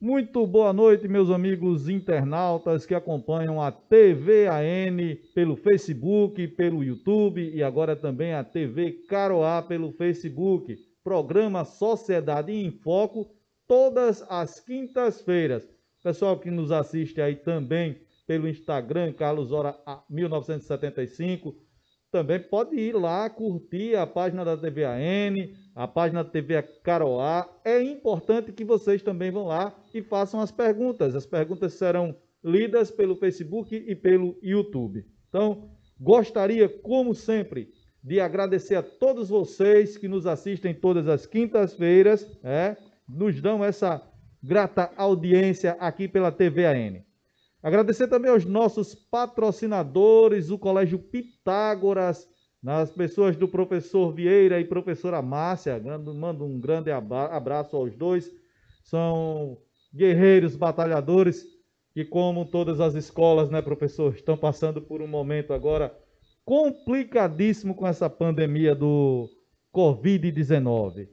Muito boa noite, meus amigos internautas que acompanham a TV AN pelo Facebook, pelo YouTube e agora também a TV Caroá pelo Facebook programa Sociedade em Foco, todas as quintas-feiras. Pessoal que nos assiste aí também pelo Instagram, Carlos Hora 1975, também pode ir lá curtir a página da TVAN, a página da TV Caroá. É importante que vocês também vão lá e façam as perguntas. As perguntas serão lidas pelo Facebook e pelo YouTube. Então, gostaria, como sempre, de agradecer a todos vocês que nos assistem todas as quintas-feiras, é, nos dão essa grata audiência aqui pela TVAN. Agradecer também aos nossos patrocinadores, o Colégio Pitágoras, nas pessoas do professor Vieira e professora Márcia. Mando um grande abraço aos dois. São guerreiros, batalhadores, que, como todas as escolas, né, professor, estão passando por um momento agora complicadíssimo com essa pandemia do Covid-19.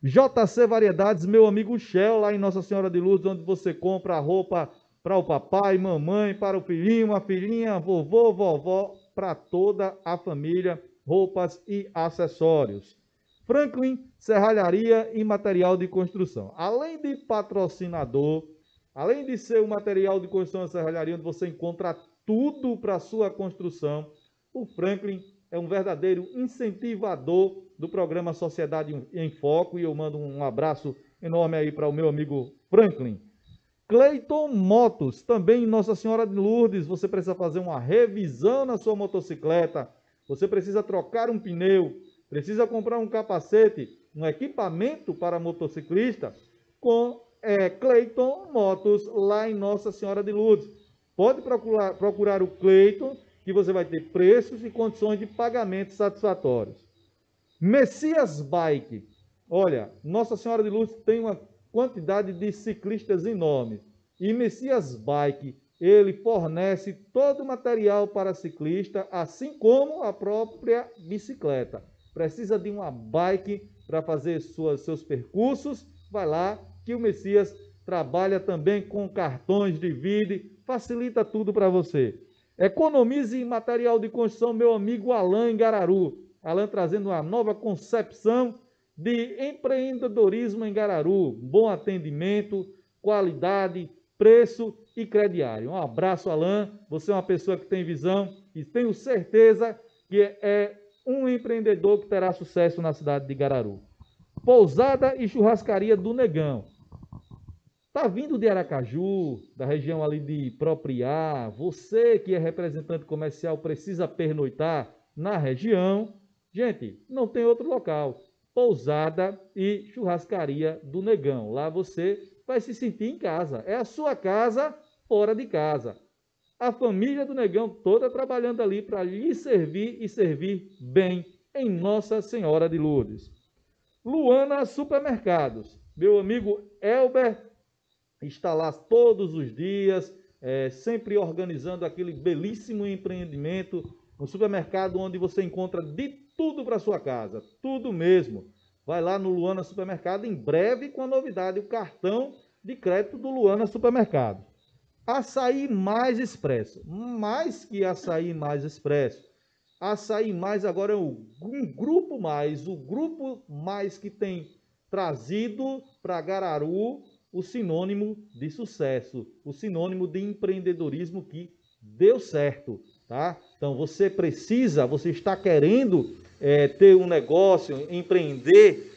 JC Variedades, meu amigo Shell, lá em Nossa Senhora de Luz, onde você compra roupa para o papai, mamãe, para o filhinho, a filhinha, vovô, vovó, para toda a família, roupas e acessórios. Franklin Serralharia e Material de Construção. Além de patrocinador, além de ser o material de construção da serralharia, onde você encontra tudo para sua construção, o Franklin é um verdadeiro incentivador do programa Sociedade em Foco e eu mando um abraço enorme aí para o meu amigo Franklin. Cleiton Motos, também Nossa Senhora de Lourdes, você precisa fazer uma revisão na sua motocicleta, você precisa trocar um pneu, precisa comprar um capacete, um equipamento para motociclista com é, Cleiton Motos lá em Nossa Senhora de Lourdes. Pode procurar, procurar o Cleiton que você vai ter preços e condições de pagamento satisfatórios. Messias Bike. Olha, Nossa Senhora de Luz tem uma quantidade de ciclistas enorme. E Messias Bike, ele fornece todo o material para ciclista, assim como a própria bicicleta. Precisa de uma bike para fazer suas, seus percursos? Vai lá que o Messias trabalha também com cartões de vídeo, facilita tudo para você. Economize em material de construção, meu amigo Alain Gararu. Alain trazendo uma nova concepção de empreendedorismo em Gararu. Bom atendimento, qualidade, preço e crediário. Um abraço, Alain. Você é uma pessoa que tem visão e tenho certeza que é um empreendedor que terá sucesso na cidade de Gararu. Pousada e churrascaria do Negão. Está vindo de Aracaju, da região ali de Propriá, você que é representante comercial precisa pernoitar na região. Gente, não tem outro local. Pousada e churrascaria do Negão. Lá você vai se sentir em casa. É a sua casa fora de casa. A família do Negão toda trabalhando ali para lhe servir e servir bem em Nossa Senhora de Lourdes. Luana Supermercados. Meu amigo Elber está lá todos os dias, é, sempre organizando aquele belíssimo empreendimento, um supermercado onde você encontra de tudo para sua casa, tudo mesmo. Vai lá no Luana Supermercado em breve com a novidade, o cartão de crédito do Luana Supermercado. Açaí mais expresso, mais que açaí mais expresso. Açaí mais agora é um, grupo mais, o grupo mais que tem trazido para Gararu o sinônimo de sucesso, o sinônimo de empreendedorismo que deu certo, tá? Então você precisa, você está querendo é, ter um negócio, empreender,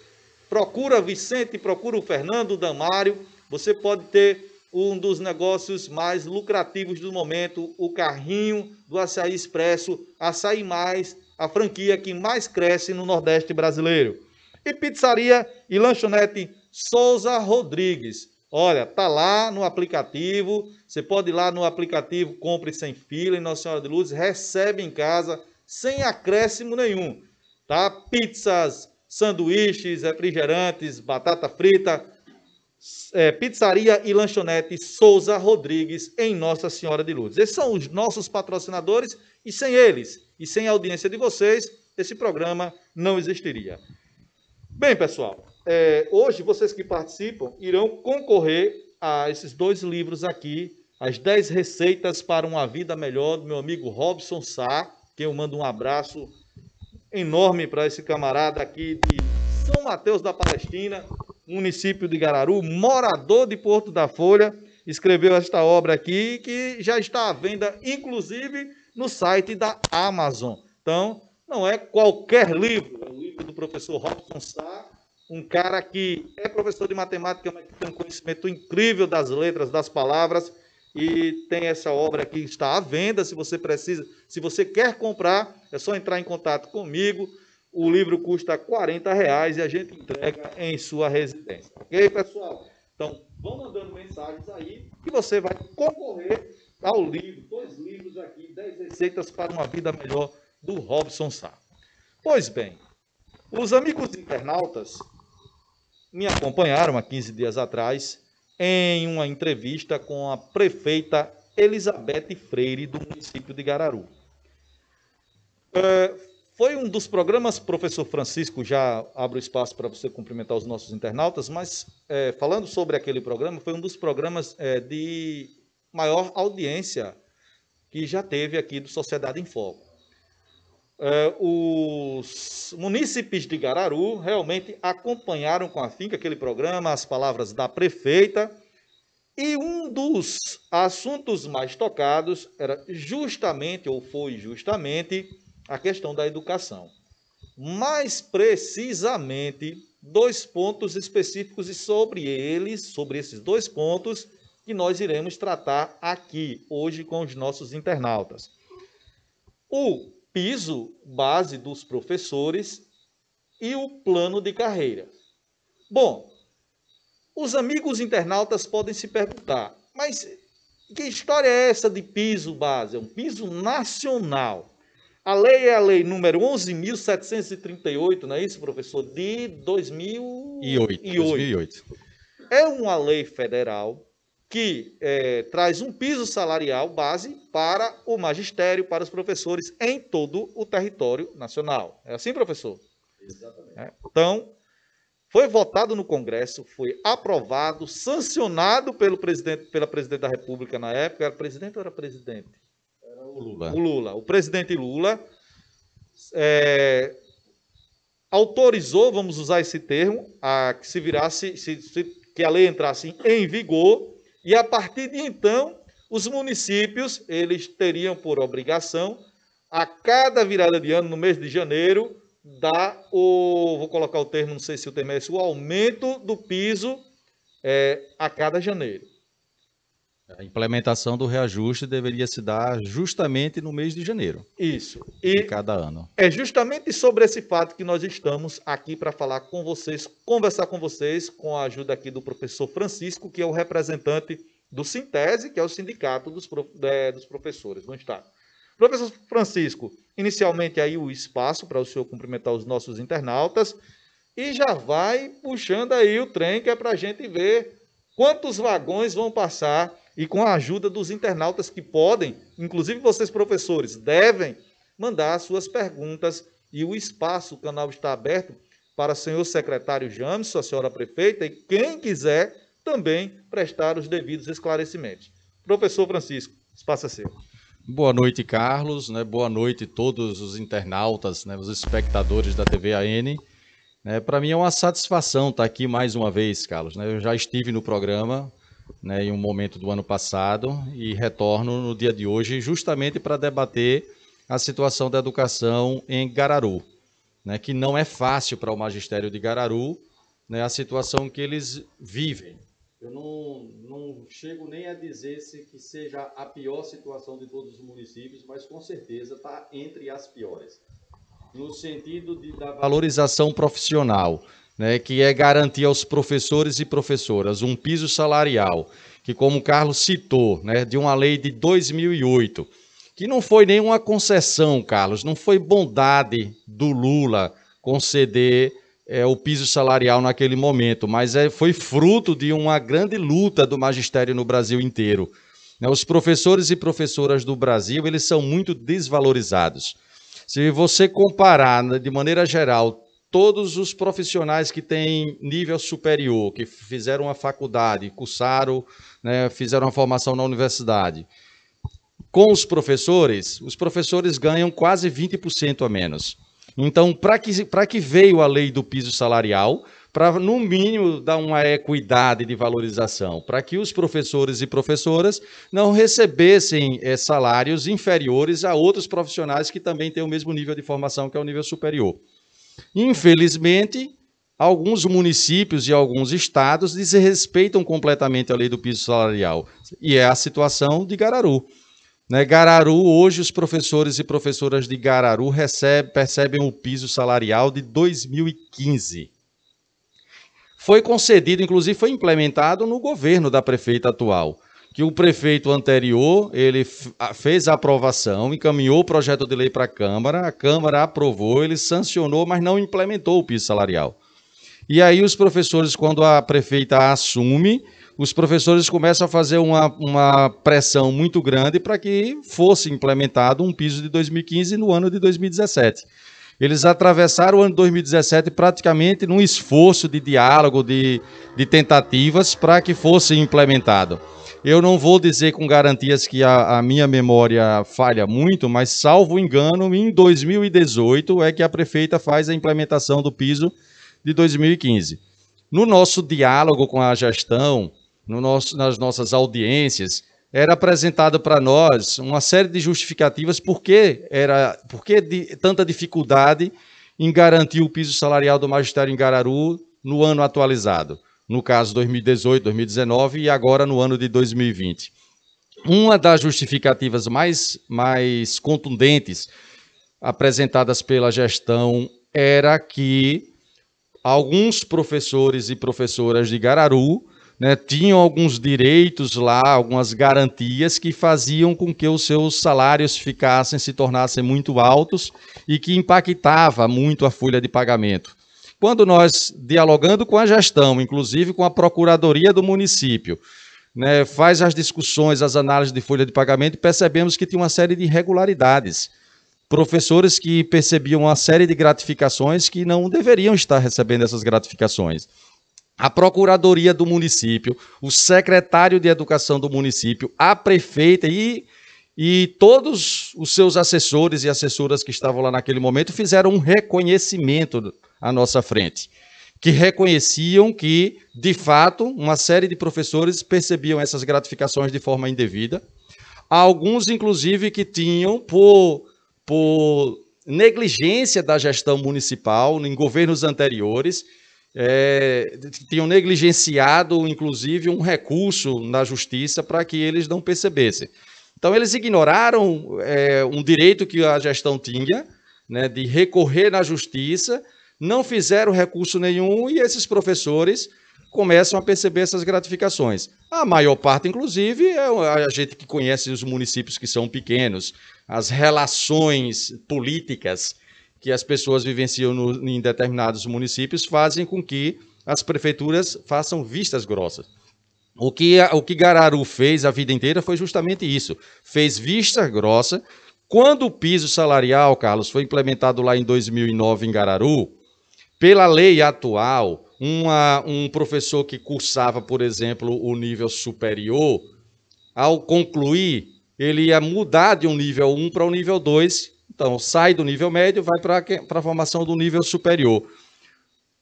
procura Vicente, procura o Fernando Damário, você pode ter um dos negócios mais lucrativos do momento, o carrinho do Açaí Expresso, Açaí Mais, a franquia que mais cresce no Nordeste brasileiro. E pizzaria e lanchonete Souza Rodrigues. Olha, tá lá no aplicativo. Você pode ir lá no aplicativo Compre Sem Fila em Nossa Senhora de Luz, recebe em casa sem acréscimo nenhum, tá? Pizzas, sanduíches, refrigerantes, batata frita, é, pizzaria e lanchonete Souza Rodrigues em Nossa Senhora de Lourdes. Esses são os nossos patrocinadores e sem eles e sem a audiência de vocês, esse programa não existiria. Bem, pessoal, é, hoje vocês que participam irão concorrer a esses dois livros aqui, as 10 receitas para uma vida melhor do meu amigo Robson Sá, que eu mando um abraço enorme para esse camarada aqui de São Mateus da Palestina, município de Gararu, morador de Porto da Folha, escreveu esta obra aqui que já está à venda inclusive no site da Amazon. Então, não é qualquer livro, é o livro do professor Robson Sá um cara que é professor de matemática, mas que tem um conhecimento incrível das letras, das palavras, e tem essa obra aqui, está à venda, se você precisa, se você quer comprar, é só entrar em contato comigo, o livro custa 40 reais e a gente entrega em sua residência, ok, pessoal? Então, vão mandando mensagens aí e você vai concorrer ao livro, dois livros aqui, 10 receitas para uma vida melhor, do Robson Sá. Pois bem, os amigos internautas me acompanharam há 15 dias atrás em uma entrevista com a prefeita Elizabeth Freire, do município de Gararu. É, foi um dos programas, professor Francisco, já abro espaço para você cumprimentar os nossos internautas, mas é, falando sobre aquele programa, foi um dos programas é, de maior audiência que já teve aqui do Sociedade em Foco. Uh, os munícipes de Gararu realmente acompanharam com afinco aquele programa, as palavras da prefeita, e um dos assuntos mais tocados era justamente, ou foi justamente, a questão da educação. Mais precisamente, dois pontos específicos, e sobre eles, sobre esses dois pontos, que nós iremos tratar aqui hoje com os nossos internautas. O piso base dos professores e o plano de carreira. Bom, os amigos internautas podem se perguntar, mas que história é essa de piso base? É um piso nacional. A lei é a lei número 11.738, não é isso, professor? De 2008. 2008. É uma lei federal que é, traz um piso salarial base para o magistério, para os professores em todo o território nacional. É assim, professor? Exatamente. É, então, foi votado no Congresso, foi aprovado, sancionado pelo presidente, pela presidente da República na época. Era presidente ou era presidente? Era o Lula. O Lula. O presidente Lula é, autorizou, vamos usar esse termo, a que se virasse, se, se, que a lei entrasse em vigor e a partir de então, os municípios, eles teriam por obrigação, a cada virada de ano, no mês de janeiro, dar o, vou colocar o termo, não sei se o termo é esse, o aumento do piso é, a cada janeiro. A implementação do reajuste deveria se dar justamente no mês de janeiro. Isso. E de cada ano. É justamente sobre esse fato que nós estamos aqui para falar com vocês, conversar com vocês, com a ajuda aqui do professor Francisco, que é o representante do Sintese, que é o sindicato dos, é, dos professores do Estado. Professor Francisco, inicialmente aí o espaço para o senhor cumprimentar os nossos internautas e já vai puxando aí o trem que é para a gente ver quantos vagões vão passar e com a ajuda dos internautas que podem, inclusive vocês professores, devem mandar suas perguntas e o espaço, o canal está aberto para o senhor secretário James, a senhora prefeita e quem quiser também prestar os devidos esclarecimentos. Professor Francisco, espaço é seu. Boa noite, Carlos, né? boa noite todos os internautas, né? os espectadores da TV AN. Né? Para mim é uma satisfação estar aqui mais uma vez, Carlos. Né? Eu já estive no programa, né, em um momento do ano passado e retorno no dia de hoje justamente para debater a situação da educação em Gararu, né, que não é fácil para o magistério de Gararu né, a situação que eles vivem. Eu não, não chego nem a dizer se que seja a pior situação de todos os municípios, mas com certeza está entre as piores. No sentido de, da valorização profissional, né, que é garantir aos professores e professoras um piso salarial, que, como o Carlos citou, né, de uma lei de 2008, que não foi nenhuma concessão, Carlos, não foi bondade do Lula conceder é, o piso salarial naquele momento, mas é, foi fruto de uma grande luta do magistério no Brasil inteiro. Né, os professores e professoras do Brasil eles são muito desvalorizados. Se você comparar né, de maneira geral todos os profissionais que têm nível superior, que fizeram uma faculdade, cursaram, né, fizeram uma formação na universidade, com os professores, os professores ganham quase 20% a menos. Então, para que, que veio a lei do piso salarial? Para, no mínimo, dar uma equidade de valorização, para que os professores e professoras não recebessem é, salários inferiores a outros profissionais que também têm o mesmo nível de formação, que é o nível superior. Infelizmente, alguns municípios e alguns estados desrespeitam completamente a lei do piso salarial. E é a situação de Gararu. Né? Gararu, hoje, os professores e professoras de Gararu recebe, percebem o piso salarial de 2015. Foi concedido, inclusive foi implementado no governo da prefeita atual que o prefeito anterior ele fez a aprovação, encaminhou o projeto de lei para a Câmara, a Câmara aprovou, ele sancionou, mas não implementou o piso salarial. E aí os professores, quando a prefeita assume, os professores começam a fazer uma, uma pressão muito grande para que fosse implementado um piso de 2015 no ano de 2017. Eles atravessaram o ano 2017 praticamente num esforço de diálogo, de, de tentativas para que fosse implementado. Eu não vou dizer com garantias que a, a, minha memória falha muito, mas salvo engano, em 2018 é que a prefeita faz a implementação do piso de 2015. No nosso diálogo com a gestão, no nosso, nas nossas audiências, era apresentada para nós uma série de justificativas por que era, por que de, tanta dificuldade em garantir o piso salarial do magistério em Gararu no ano atualizado, no caso 2018, 2019 e agora no ano de 2020. Uma das justificativas mais, mais contundentes apresentadas pela gestão era que alguns professores e professoras de Gararu né, tinham alguns direitos lá, algumas garantias que faziam com que os seus salários ficassem, se tornassem muito altos e que impactava muito a folha de pagamento. Quando nós, dialogando com a gestão, inclusive com a Procuradoria do município, né, faz as discussões, as análises de folha de pagamento, percebemos que tinha uma série de irregularidades professores que percebiam uma série de gratificações que não deveriam estar recebendo essas gratificações a Procuradoria do município, o secretário de Educação do município, a prefeita e, e todos os seus assessores e assessoras que estavam lá naquele momento fizeram um reconhecimento à nossa frente. Que reconheciam que, de fato, uma série de professores percebiam essas gratificações de forma indevida. Alguns, inclusive, que tinham, por, por negligência da gestão municipal, em governos anteriores, é, tinham negligenciado, inclusive, um recurso na justiça para que eles não percebessem. Então, eles ignoraram é, um direito que a gestão tinha né, de recorrer na justiça, não fizeram recurso nenhum e esses professores começam a perceber essas gratificações. A maior parte, inclusive, é a gente que conhece os municípios que são pequenos, as relações políticas que as pessoas vivenciam no, em determinados municípios fazem com que as prefeituras façam vistas grossas. O que, o que Gararu fez a vida inteira foi justamente isso: fez vista grossa. Quando o piso salarial, Carlos, foi implementado lá em 2009 em Gararu, pela lei atual, uma, um professor que cursava, por exemplo, o nível superior, ao concluir, ele ia mudar de um nível 1 para o um nível 2 então, sai do nível médio, vai para a formação do nível superior.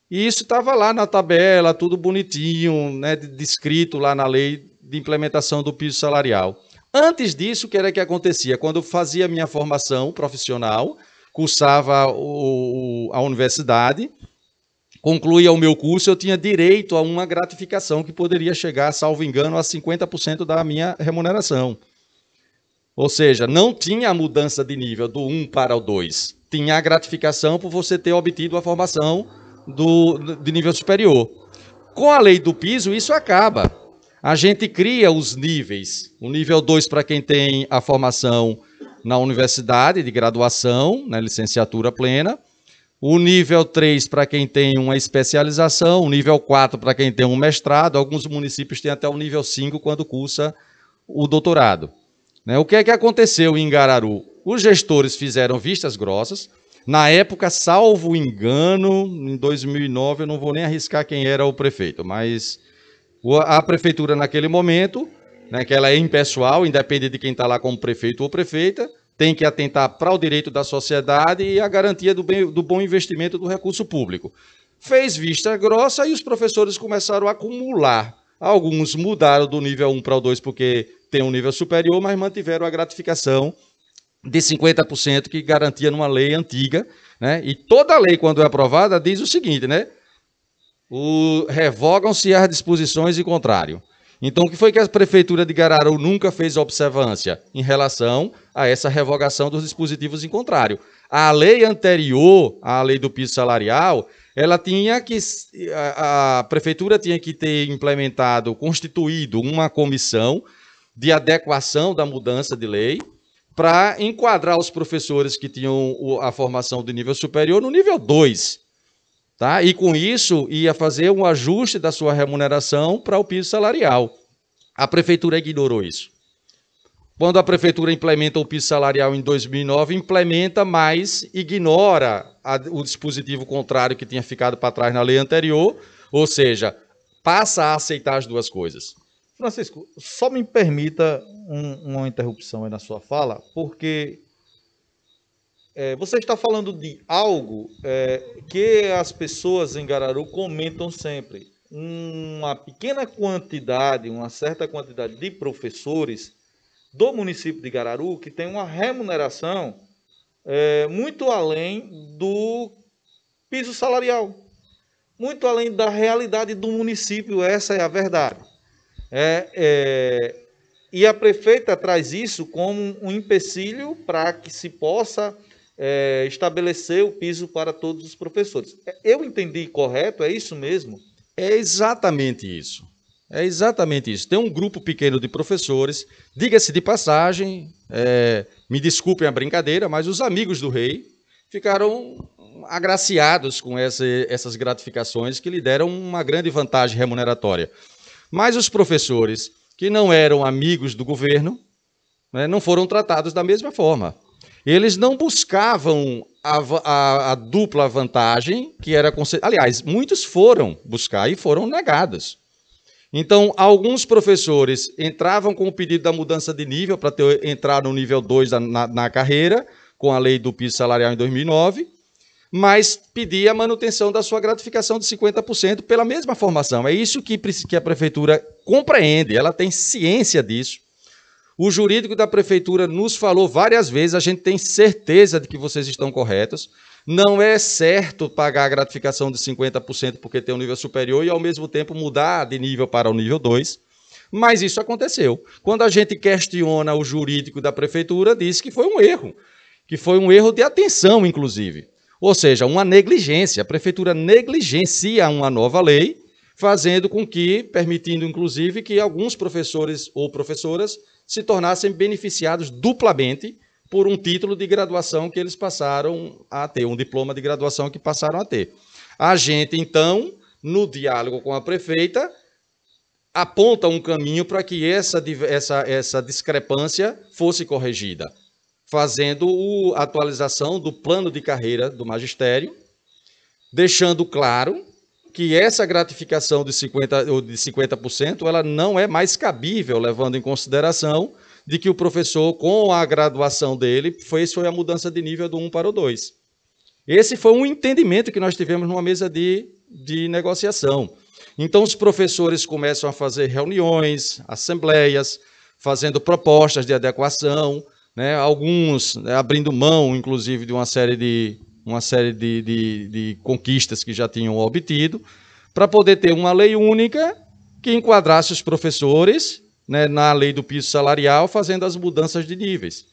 E isso estava lá na tabela, tudo bonitinho, né, descrito lá na lei de implementação do piso salarial. Antes disso, o que era que acontecia? Quando eu fazia minha formação profissional, cursava o, a universidade, concluía o meu curso, eu tinha direito a uma gratificação que poderia chegar, salvo engano, a 50% da minha remuneração. Ou seja, não tinha a mudança de nível do 1 para o 2. Tinha a gratificação por você ter obtido a formação do, de nível superior. Com a lei do piso, isso acaba. A gente cria os níveis. O nível 2 para quem tem a formação na universidade de graduação, na né, licenciatura plena. O nível 3 para quem tem uma especialização, o nível 4 para quem tem um mestrado, alguns municípios têm até o nível 5 quando cursa o doutorado. Né? O que é que aconteceu em Gararu? Os gestores fizeram vistas grossas. Na época, salvo engano, em 2009, eu não vou nem arriscar quem era o prefeito, mas a prefeitura naquele momento, né, que ela é impessoal, independe de quem está lá como prefeito ou prefeita, tem que atentar para o direito da sociedade e a garantia do, bem, do bom investimento do recurso público. Fez vista grossa e os professores começaram a acumular. Alguns mudaram do nível 1 para o 2 porque têm um nível superior, mas mantiveram a gratificação de 50% que garantia numa lei antiga, né? E toda lei quando é aprovada diz o seguinte, né? O revogam-se as disposições em contrário. Então, o que foi que a prefeitura de Gararou nunca fez observância em relação a essa revogação dos dispositivos em contrário? A lei anterior à lei do piso salarial, ela tinha que a prefeitura tinha que ter implementado, constituído uma comissão de adequação da mudança de lei para enquadrar os professores que tinham a formação de nível superior no nível 2. Tá? E com isso ia fazer um ajuste da sua remuneração para o piso salarial. A prefeitura ignorou isso. Quando a prefeitura implementa o piso salarial em 2009, implementa, mas ignora a, o dispositivo contrário que tinha ficado para trás na lei anterior, ou seja, passa a aceitar as duas coisas. Francisco, só me permita um, uma interrupção aí na sua fala, porque é, você está falando de algo é, que as pessoas em Gararu comentam sempre. Uma pequena quantidade, uma certa quantidade de professores do município de Gararu que tem uma remuneração é, muito além do piso salarial, muito além da realidade do município. Essa é a verdade. É, é, e a prefeita traz isso como um empecilho para que se possa é, estabelecer o piso para todos os professores. É, eu entendi correto? É isso mesmo? É exatamente isso. É exatamente isso. Tem um grupo pequeno de professores, diga-se de passagem, é, me desculpem a brincadeira, mas os amigos do rei ficaram agraciados com essa, essas gratificações que lhe deram uma grande vantagem remuneratória. Mas os professores que não eram amigos do governo né, não foram tratados da mesma forma. Eles não buscavam a, a, a dupla vantagem que era concedida. Aliás, muitos foram buscar e foram negados. Então, alguns professores entravam com o pedido da mudança de nível para entrar no nível 2 na, na, na, carreira, com a lei do piso salarial em 2009 mas pedir a manutenção da sua gratificação de 50% pela mesma formação. É isso que, que a prefeitura compreende, ela tem ciência disso. O jurídico da prefeitura nos falou várias vezes, a gente tem certeza de que vocês estão corretos. Não é certo pagar a gratificação de 50% porque tem um nível superior e ao mesmo tempo mudar de nível para o nível 2. Mas isso aconteceu. Quando a gente questiona o jurídico da prefeitura, diz que foi um erro, que foi um erro de atenção, inclusive. Ou seja, uma negligência. A prefeitura negligencia uma nova lei, fazendo com que, permitindo inclusive que alguns professores ou professoras se tornassem beneficiados duplamente por um título de graduação que eles passaram a ter, um diploma de graduação que passaram a ter. A gente, então, no diálogo com a prefeita, aponta um caminho para que essa, essa, essa discrepância fosse corrigida fazendo a atualização do plano de carreira do magistério, deixando claro que essa gratificação de 50%, ou de 50% ela não é mais cabível, levando em consideração de que o professor, com a graduação dele, fez foi a mudança de nível do 1 para o 2. Esse foi um entendimento que nós tivemos numa mesa de, de negociação. Então, os professores começam a fazer reuniões, assembleias, fazendo propostas de adequação, né, alguns né, abrindo mão, inclusive, de uma série de, uma série de, de, de conquistas que já tinham obtido, para poder ter uma lei única que enquadrasse os professores né, na lei do piso salarial, fazendo as mudanças de níveis.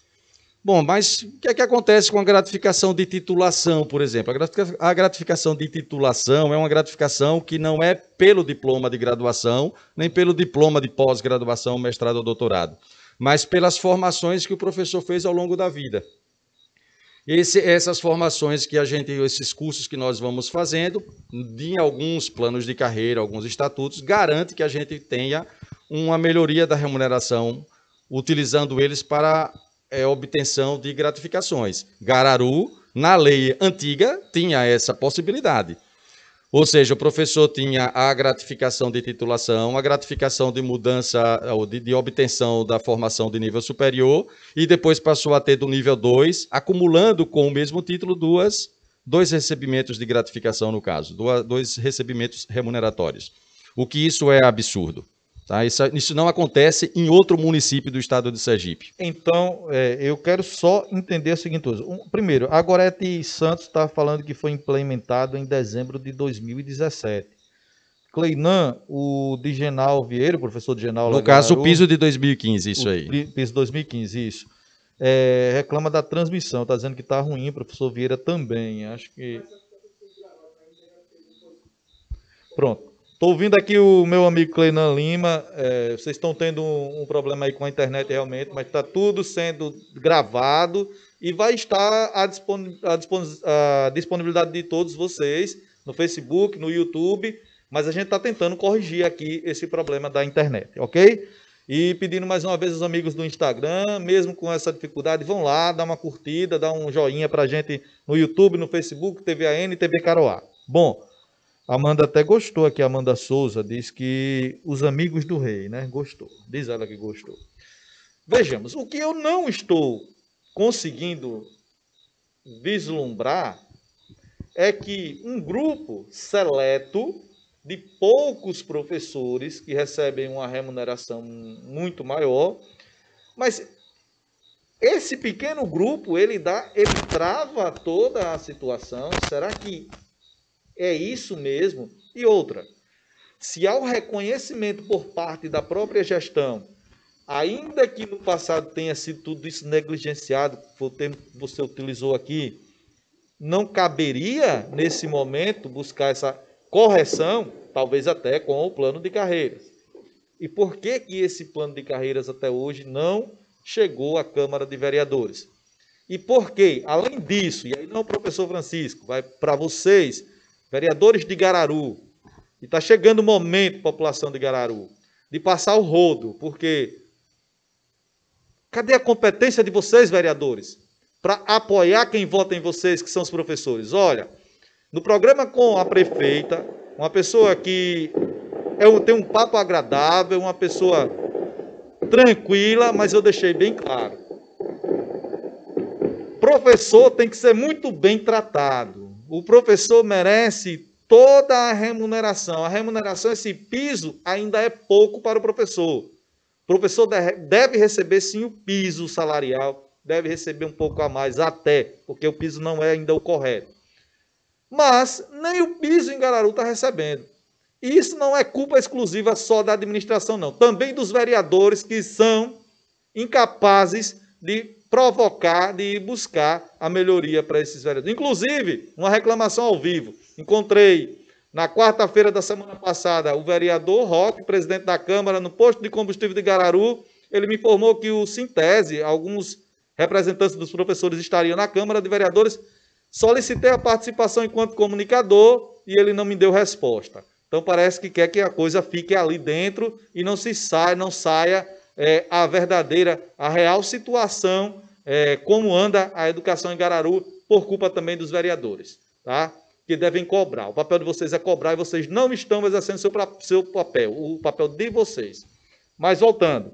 Bom, mas o que é que acontece com a gratificação de titulação, por exemplo? A gratificação de titulação é uma gratificação que não é pelo diploma de graduação, nem pelo diploma de pós-graduação, mestrado ou doutorado mas pelas formações que o professor fez ao longo da vida. Esse, essas formações que a gente, esses cursos que nós vamos fazendo, em alguns planos de carreira, alguns estatutos, garante que a gente tenha uma melhoria da remuneração, utilizando eles para é, obtenção de gratificações. Gararu, na lei antiga, tinha essa possibilidade. Ou seja, o professor tinha a gratificação de titulação, a gratificação de mudança eh, ou de, de, obtenção da formação de nível superior e depois passou a ter do nível 2, acumulando com o mesmo título duas, dois recebimentos de gratificação, no caso, dois recebimentos remuneratórios. O que isso é absurdo. Tá? Isso, isso, não acontece em outro município do estado de Sergipe. Então, é, eu quero só entender o seguinte coisa. Um, primeiro, a Gorete Santos está falando que foi implementado em dezembro de 2017. Cleinan, o Digenal Vieira, professor Digenal... No caso, o piso de 2015, isso aí. piso de 2015, isso. É, reclama da transmissão, está dizendo que está ruim, o professor Vieira também. Acho que... Pronto. Estou ouvindo aqui o meu amigo Cleinan Lima. É, vocês estão tendo um, um, problema aí com a internet realmente, mas está tudo sendo gravado e vai estar à, dispon, à, dispon, à, disponibilidade de todos vocês no Facebook, no YouTube. Mas a gente está tentando corrigir aqui esse problema da internet, ok? E pedindo mais uma vez os amigos do Instagram, mesmo com essa dificuldade, vão lá, dá uma curtida, dá um joinha para a gente no YouTube, no Facebook, TVAN e TV Caroá. Bom, Amanda até gostou aqui, Amanda Souza diz que os amigos do rei, né? Gostou. Diz ela que gostou. Vejamos, o que eu não estou conseguindo vislumbrar é que um grupo seleto de poucos professores que recebem uma remuneração muito maior, mas esse pequeno grupo ele dá, ele trava toda a situação. Será que é isso mesmo? E outra, se há o reconhecimento por parte da própria gestão, ainda que no passado tenha sido tudo isso negligenciado, foi o termo que você utilizou aqui, não caberia, nesse momento, buscar essa correção, talvez até com o plano de carreiras. E por que, que esse plano de carreiras até hoje não chegou à Câmara de Vereadores? E por que, além disso, e aí não, professor Francisco, vai para vocês, vereadores de Gararu, e está chegando o momento, população de Gararu, de passar o rodo, porque cadê a competência de vocês, vereadores, para apoiar quem vota em vocês, que são os professores? Olha, no programa com a prefeita, uma pessoa que é, tem um papo agradável, uma pessoa tranquila, mas eu deixei bem claro. Professor tem que ser muito bem tratado. O professor merece toda a remuneração. A remuneração, esse piso, ainda é pouco para o professor. O professor deve receber sim o piso salarial, deve receber um pouco a mais, até, porque o piso não é ainda o correto. Mas nem o piso em Gararu está recebendo. E isso não é culpa exclusiva só da administração, não. Também dos vereadores que são incapazes de provocar, de ir buscar a melhoria para esses vereadores. Inclusive, uma reclamação ao vivo. Encontrei na quarta-feira da semana passada o vereador Roque, presidente da Câmara, no posto de combustível de Gararu. Ele me informou que o Sintese, alguns representantes dos professores estariam na Câmara de Vereadores. Solicitei a participação enquanto comunicador e ele não me deu resposta. Então parece que quer que a coisa fique ali dentro e não se saia, não saia é, a verdadeira, a real situação, é, como anda a educação em Gararu, por culpa também dos vereadores, tá? que devem cobrar. O papel de vocês é cobrar e vocês não estão exercendo seu, seu papel, o papel de vocês. Mas voltando,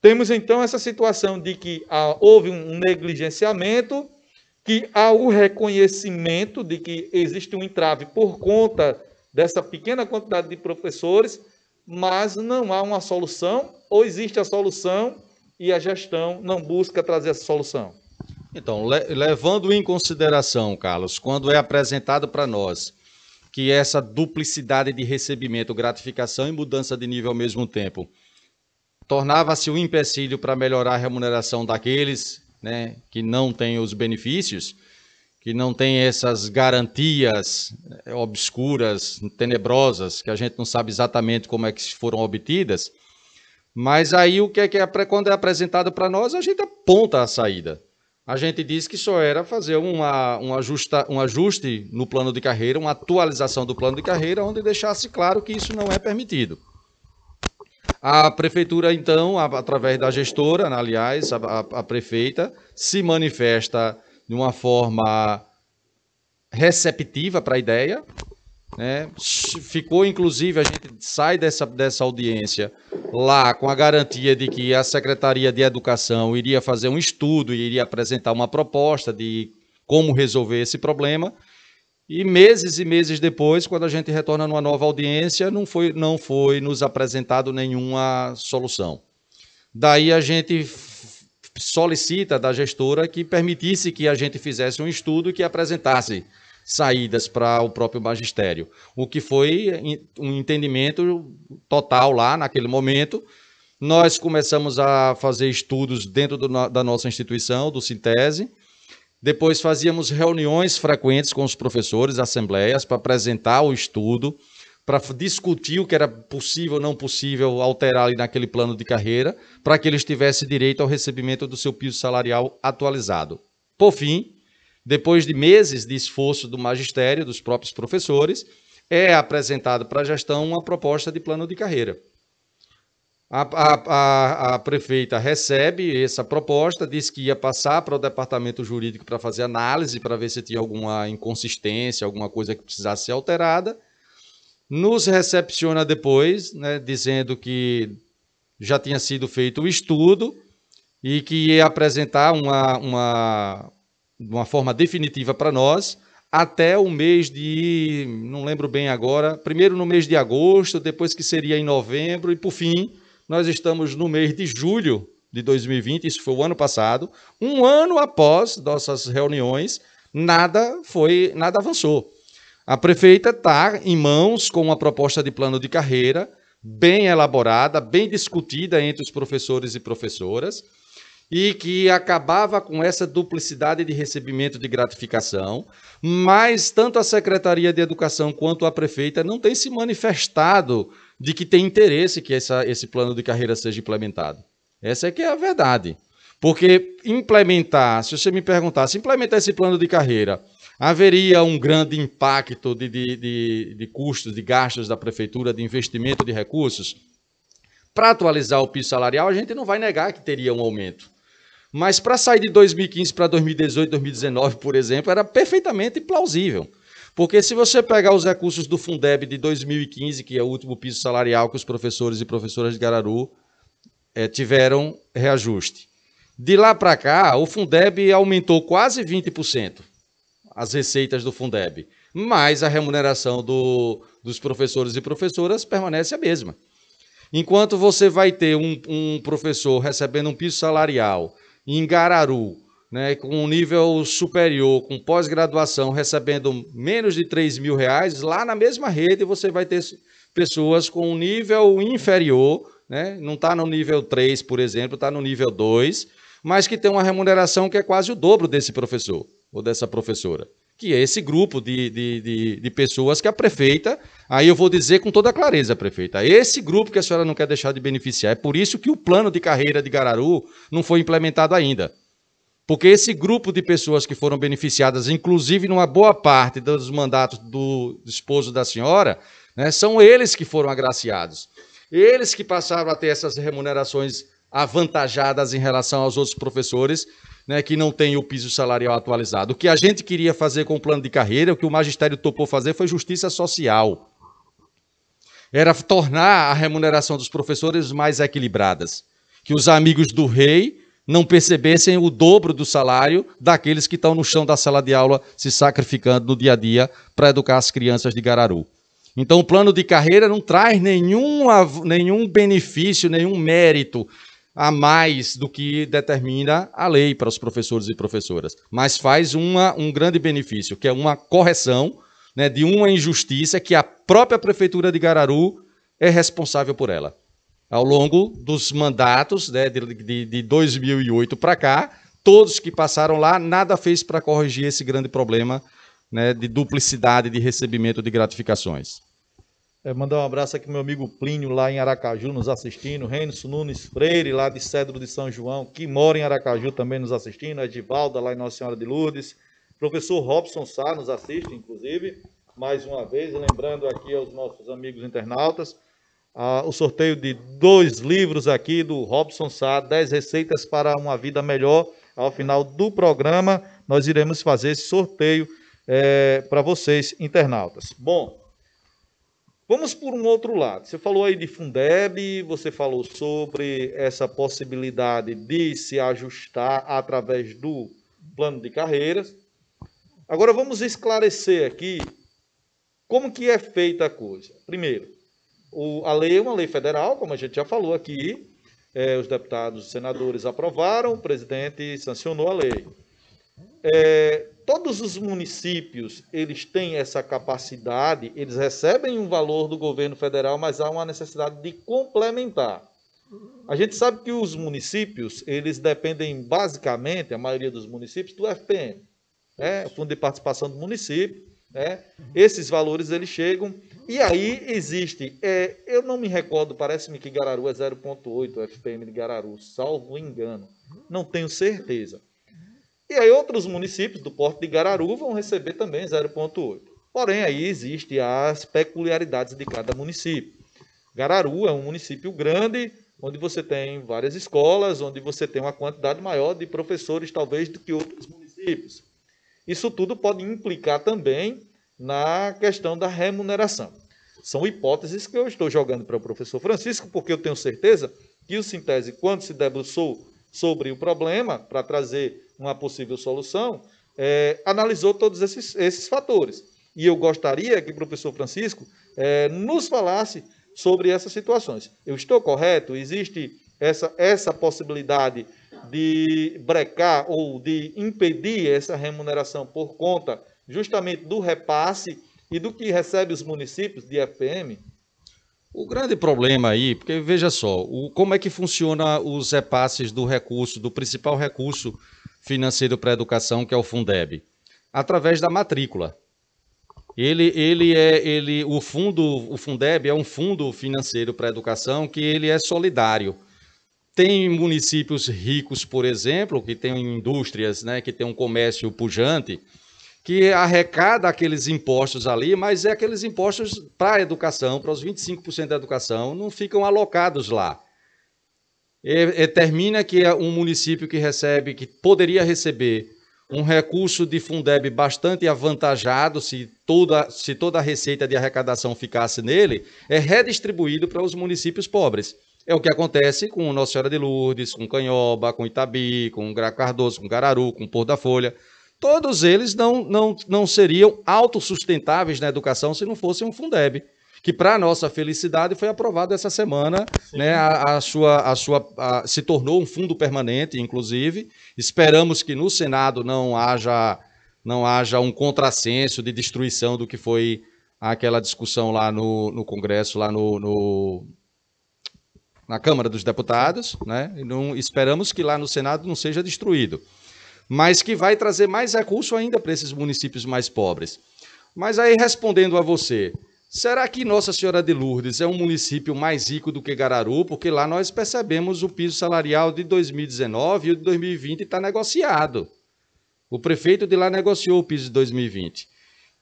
temos então essa situação de que ah, houve um negligenciamento, que há o reconhecimento de que existe um entrave por conta dessa pequena quantidade de professores, mas não há uma solução, ou existe a solução e a gestão não busca trazer essa solução. Então, le levando em consideração, Carlos, quando é apresentado para nós que essa duplicidade de recebimento, gratificação e mudança de nível ao mesmo tempo, tornava-se um empecilho para melhorar a remuneração daqueles né, que não têm os benefícios, que não tem essas garantias eh, obscuras, tenebrosas, que a gente não sabe exatamente como é que foram obtidas. Mas aí o que é que é, quando é apresentado para nós, a gente aponta a saída. A gente diz que só era fazer uma, um, ajusta, um ajuste no plano de carreira, uma atualização do plano de carreira, onde deixasse claro que isso não é permitido. A prefeitura, então, através da gestora, aliás, a, a, a prefeita, se manifesta de uma forma receptiva para a ideia. Né? Ficou, inclusive, a gente sai dessa, dessa audiência lá com a garantia de que a Secretaria de Educação iria fazer um estudo e iria apresentar uma proposta de como resolver esse problema. E meses e meses depois, quando a gente retorna numa nova audiência, não foi, não foi nos apresentado nenhuma solução. Daí a gente solicita da gestora que permitisse que a gente fizesse um estudo que apresentasse saídas para o próprio magistério, o que foi um entendimento total lá naquele momento. Nós começamos a fazer estudos dentro do, da nossa instituição, do Sintese, depois fazíamos reuniões frequentes com os professores, assembleias, para apresentar o estudo, para discutir o que era possível ou não possível alterar ali naquele plano de carreira, para que eles tivessem direito ao recebimento do seu piso salarial atualizado. Por fim, depois de meses de esforço do magistério, dos próprios professores, é apresentada para a gestão uma proposta de plano de carreira. A, a, a, a, prefeita recebe essa proposta, diz que ia passar para o departamento jurídico para fazer análise, para ver se tinha alguma inconsistência, alguma coisa que precisasse ser alterada nos recepciona depois, né, dizendo que já tinha sido feito o estudo e que ia apresentar uma, uma, uma forma definitiva para nós até o mês de, não lembro bem agora, primeiro no mês de agosto, depois que seria em novembro, e por fim, nós estamos no mês de julho de 2020, isso foi o ano passado, um ano após nossas reuniões, nada foi, nada avançou. A prefeita está em mãos com uma proposta de plano de carreira bem elaborada, bem discutida entre os professores e professoras, e que acabava com essa duplicidade de recebimento de gratificação, mas tanto a Secretaria de Educação quanto a prefeita não tem se manifestado de que tem interesse que essa, esse plano de carreira seja implementado. Essa é que é a verdade. Porque implementar, se você me perguntar, implementar esse plano de carreira haveria um grande impacto de, de, de, de custos, de gastos da prefeitura, de investimento de recursos. Para atualizar o piso salarial, a gente não vai negar que teria um aumento. Mas para sair de 2015 para 2018, 2019, por exemplo, era perfeitamente plausível. Porque se você pegar os recursos do Fundeb de 2015, que é o último piso salarial que os professores e professoras de Gararu é, eh, tiveram reajuste, de lá para cá, o Fundeb aumentou quase 20% as receitas do Fundeb, mas a remuneração do, dos professores e professoras permanece a mesma. Enquanto você vai ter um, um professor recebendo um piso salarial em Gararu, né, com um nível superior, com pós-graduação, recebendo menos de 3 mil reais, lá na mesma rede você vai ter pessoas com um nível inferior, né, não está no nível 3, por exemplo, está no nível 2, mas que tem uma remuneração que é quase o dobro desse professor ou dessa professora? Que é esse grupo de, de, de, de pessoas que a prefeita, aí eu vou dizer com toda clareza, prefeita, esse grupo que a senhora não quer deixar de beneficiar. É por isso que o plano de carreira de Gararu não foi implementado ainda. Porque esse grupo de pessoas que foram beneficiadas, inclusive numa boa parte dos mandatos do esposo da senhora, né, são eles que foram agraciados. Eles que passaram a ter essas remunerações avantajadas em relação aos outros professores né, que não têm o piso salarial atualizado. O que a gente queria fazer com o plano de carreira, o que o magistério topou fazer foi justiça social. Era tornar a remuneração dos professores mais equilibradas, que os amigos do rei não percebessem o dobro do salário daqueles que estão no chão da sala de aula se sacrificando no dia a dia para educar as crianças de Gararu. Então, o plano de carreira não traz nenhum, nenhum benefício, nenhum mérito a mais do que determina a lei para os professores e professoras, mas faz uma, um grande benefício, que é uma correção né, de uma injustiça que a própria Prefeitura de Gararu é responsável por ela. Ao longo dos mandatos né, de, de, de 2008 para cá, todos que passaram lá, nada fez para corrigir esse grande problema né, de duplicidade de recebimento de gratificações. É, mandar um abraço aqui pro meu amigo Plínio, lá em Aracaju, nos assistindo. Renzo Nunes Freire, lá de Cedro de São João, que mora em Aracaju também nos assistindo. Edivalda, lá em Nossa Senhora de Lourdes. Professor Robson Sá nos assiste, inclusive, mais uma vez. Lembrando aqui aos nossos amigos internautas, ah, o sorteio de dois livros aqui do Robson Sá, 10 receitas para uma vida melhor. Ao final do programa, nós iremos fazer esse sorteio é, para vocês, internautas. Bom, Vamos por um outro lado. Você falou aí de Fundeb, você falou sobre essa possibilidade de se ajustar através do plano de carreiras. Agora vamos esclarecer aqui como que é feita a coisa. Primeiro, o, a lei é uma lei federal, como a gente já falou aqui, é, os deputados e senadores aprovaram, o presidente sancionou a lei é, todos os municípios eles têm essa capacidade, eles recebem um valor do governo federal, mas há uma necessidade de complementar. A gente sabe que os municípios eles dependem basicamente, a maioria dos municípios, do FPM, né? o Fundo de Participação do Município. Né? Esses valores eles chegam e aí existe, é, eu não me recordo, parece-me que Gararu é 0,8 FPM de Gararu, salvo engano, não tenho certeza. E aí outros municípios do Porto de Gararu vão receber também 0,8. Porém, aí existem as peculiaridades de cada município. Gararu é um município grande, onde você tem várias escolas, onde você tem uma quantidade maior de professores, talvez, do que outros municípios. Isso tudo pode implicar também na questão da remuneração. São hipóteses que eu estou jogando para o professor Francisco, porque eu tenho certeza que o Sintese, quando se debruçou sobre o problema para trazer uma possível solução, é, analisou todos esses, esses fatores. E eu gostaria que o professor Francisco é, nos falasse sobre essas situações. Eu estou correto? Existe essa, essa possibilidade de brecar ou de impedir essa remuneração por conta justamente do repasse e do que recebe os municípios de FPM? O grande problema aí, porque veja só, o, como é que funciona os repasses do recurso, do principal recurso financeiro para a educação, que é o Fundeb? Através da matrícula. Ele, ele é ele o fundo, o Fundeb é um fundo financeiro para a educação que ele é solidário. Tem municípios ricos, por exemplo, que têm indústrias, né, que têm um comércio pujante, que arrecada aqueles impostos ali, mas é aqueles impostos para a educação, para os 25% da educação, não ficam alocados lá. E, e termina que é um município que recebe, que poderia receber um recurso de Fundeb bastante avantajado, se toda, se toda a receita de arrecadação ficasse nele, é redistribuído para os municípios pobres. É o que acontece com Nossa Senhora de Lourdes, com Canhoba, com Itabi, com Gra Cardoso, com Gararu, com Porto da Folha todos eles não, não, não seriam autossustentáveis na educação se não fosse um Fundeb que para nossa felicidade foi aprovado essa semana, né, a, a, sua, a sua a, se tornou um fundo permanente, inclusive. Esperamos que no Senado não haja não haja um contrassenso de destruição do que foi aquela discussão lá no, no Congresso, lá no, no na Câmara dos Deputados, né? Não, esperamos que lá no Senado não seja destruído mas que vai trazer mais recurso ainda para esses municípios mais pobres. Mas aí, respondendo a você, será que Nossa Senhora de Lourdes é um município mais rico do que Gararu? Porque lá nós percebemos o piso salarial de 2019 e o de 2020 está negociado. O prefeito de lá negociou o piso de 2020.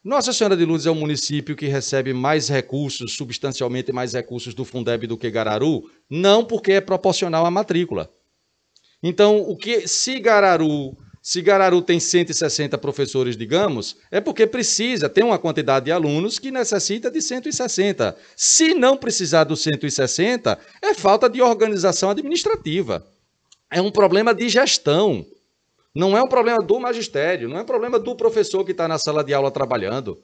Nossa Senhora de Lourdes é um município que recebe mais recursos, substancialmente mais recursos do Fundeb do que Gararu? Não, porque é proporcional à matrícula. Então, o que se Gararu se Gararu tem 160 professores, digamos, é porque precisa, tem uma quantidade de alunos que necessita de 160. Se não precisar dos 160, é falta de organização administrativa. É um problema de gestão. Não é um problema do magistério, não é um problema do professor que está na sala de aula trabalhando.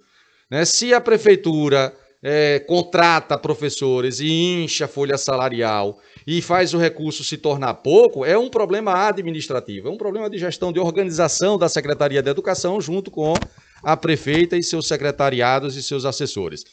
Né? Se a prefeitura é, contrata professores e incha a folha salarial e faz o recurso se tornar pouco, é um problema administrativo, é um problema de gestão, de organização da Secretaria da Educação junto com a prefeita e seus secretariados e seus assessores.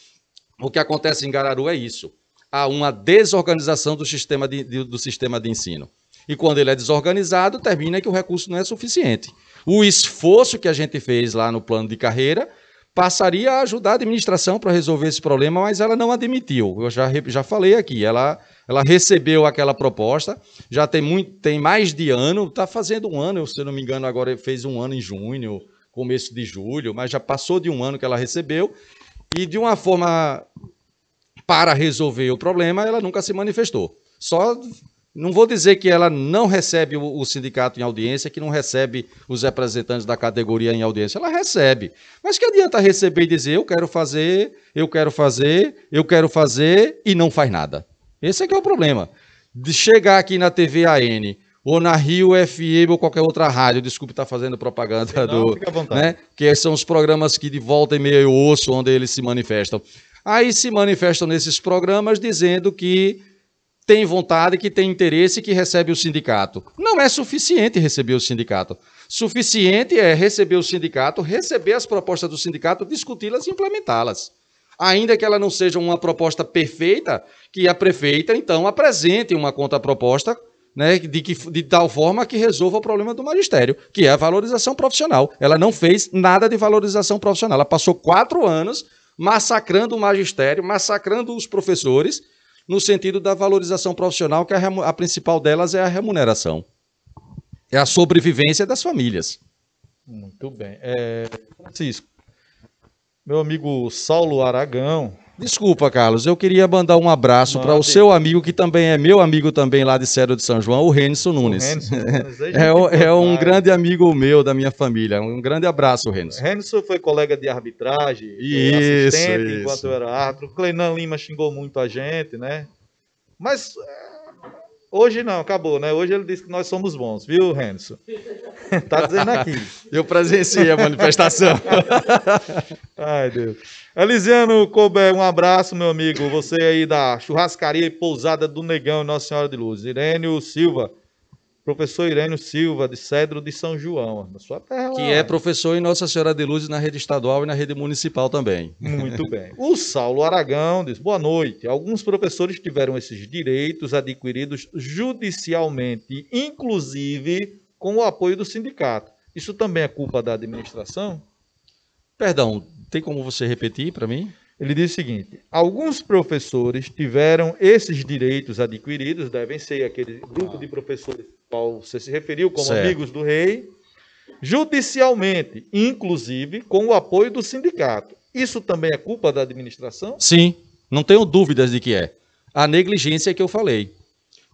O que acontece em Gararu é isso. Há uma desorganização do sistema de, de do sistema de ensino. E quando ele é desorganizado, termina que o recurso não é suficiente. O esforço que a gente fez lá no plano de carreira passaria a ajudar a administração para resolver esse problema, mas ela não admitiu. Eu já, já falei aqui, ela ela recebeu aquela proposta, já tem, muito, tem mais de ano, está fazendo um ano, se não me engano, agora fez um ano em junho, começo de julho, mas já passou de um ano que ela recebeu, e de uma forma para resolver o problema, ela nunca se manifestou. Só não vou dizer que ela não recebe o, sindicato em audiência, que não recebe os representantes da categoria em audiência. Ela recebe. Mas que adianta receber e dizer eu quero fazer, eu quero fazer, eu quero fazer e não faz nada? Esse é que é o problema. De chegar aqui na TV AN ou na Rio FM ou qualquer outra rádio, desculpe estar tá fazendo propaganda não, do, né, que são os programas que de volta e meia eu ouço onde eles se manifestam. Aí se manifestam nesses programas dizendo que tem vontade, que tem interesse que recebe o sindicato. Não é suficiente receber o sindicato. Suficiente é receber o sindicato, receber as propostas do sindicato, discuti-las e implementá-las ainda que ela não seja uma proposta perfeita, que a prefeita então apresente uma contraproposta né, de, que, de tal forma que resolva o problema do magistério, que é a valorização profissional. Ela não fez nada de valorização profissional. Ela passou quatro anos massacrando o magistério, massacrando os professores, no sentido da valorização profissional, que a, a principal delas é a remuneração. É a sobrevivência das famílias. Muito bem. É, Francisco meu amigo Saulo Aragão. Desculpa, Carlos, eu queria mandar um abraço para o seu amigo, que também é meu amigo também lá de Cedro de São João, o Renison Nunes. É o Renison Nunes é, é, é, um grande amigo meu, da minha família. Um grande abraço, Renison. Renison foi colega de arbitragem, é, isso, assistente isso. enquanto eu era árbitro. O Cleinan Lima xingou muito a gente, né? Mas é, Hoje não, acabou, né? Hoje ele disse que nós somos bons, viu, Renzo? tá dizendo aqui. Eu presenciei a manifestação. Ai, Deus. Elisiano Colbert, um abraço, meu amigo. Você aí da churrascaria e pousada do Negão, Nossa Senhora de Luz. Irênio Silva, Professor Irênio Silva, de Cedro de São João, na sua terra. Que é professor em Nossa Senhora de Luzes na rede estadual e na rede municipal também. Muito bem. O Saulo Aragão diz: boa noite. Alguns professores tiveram esses direitos adquiridos judicialmente, inclusive com o apoio do sindicato. Isso também é culpa da administração? Perdão, tem como você repetir para mim? Ele diz o seguinte: alguns professores tiveram esses direitos adquiridos, devem ser aquele grupo de professores qual você se referiu como certo. amigos do rei, judicialmente, inclusive com o apoio do sindicato. Isso também é culpa da administração? Sim, não tenho dúvidas de que é. A negligência que eu falei.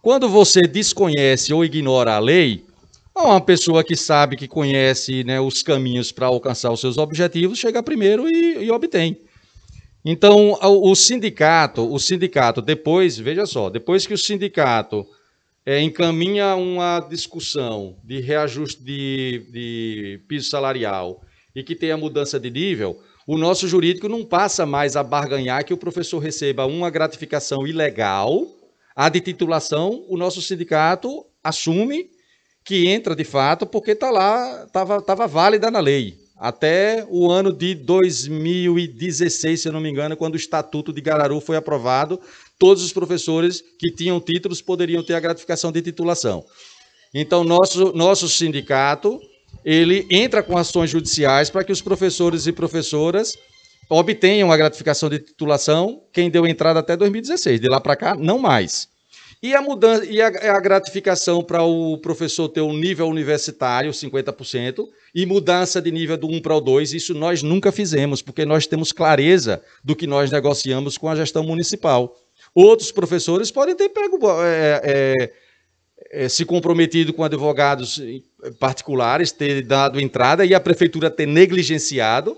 Quando você desconhece ou ignora a lei, uma pessoa que sabe, que conhece né, os caminhos para alcançar os seus objetivos, chega primeiro e, e obtém. Então, o sindicato, o sindicato, depois, veja só, depois que o sindicato é, encaminha uma discussão de reajuste de, de piso salarial e que tenha mudança de nível, o nosso jurídico não passa mais a barganhar que o professor receba uma gratificação ilegal, a de titulação, o nosso sindicato assume que entra de fato porque está lá, estava tava válida na lei. Até o ano de 2016, se eu não me engano, quando o Estatuto de Gararu foi aprovado, todos os professores que tinham títulos poderiam ter a gratificação de titulação. Então, nosso, nosso sindicato, ele entra com ações judiciais para que os professores e professoras obtenham a gratificação de titulação, quem deu entrada até 2016, de lá para cá, não mais. E a mudança e a, a gratificação para o professor ter um nível universitário, 50%, e mudança de nível do 1 para o 2, isso nós nunca fizemos, porque nós temos clareza do que nós negociamos com a gestão municipal. Outros professores podem ter pego, é, é, é, se comprometido com advogados particulares, ter dado entrada e a prefeitura ter negligenciado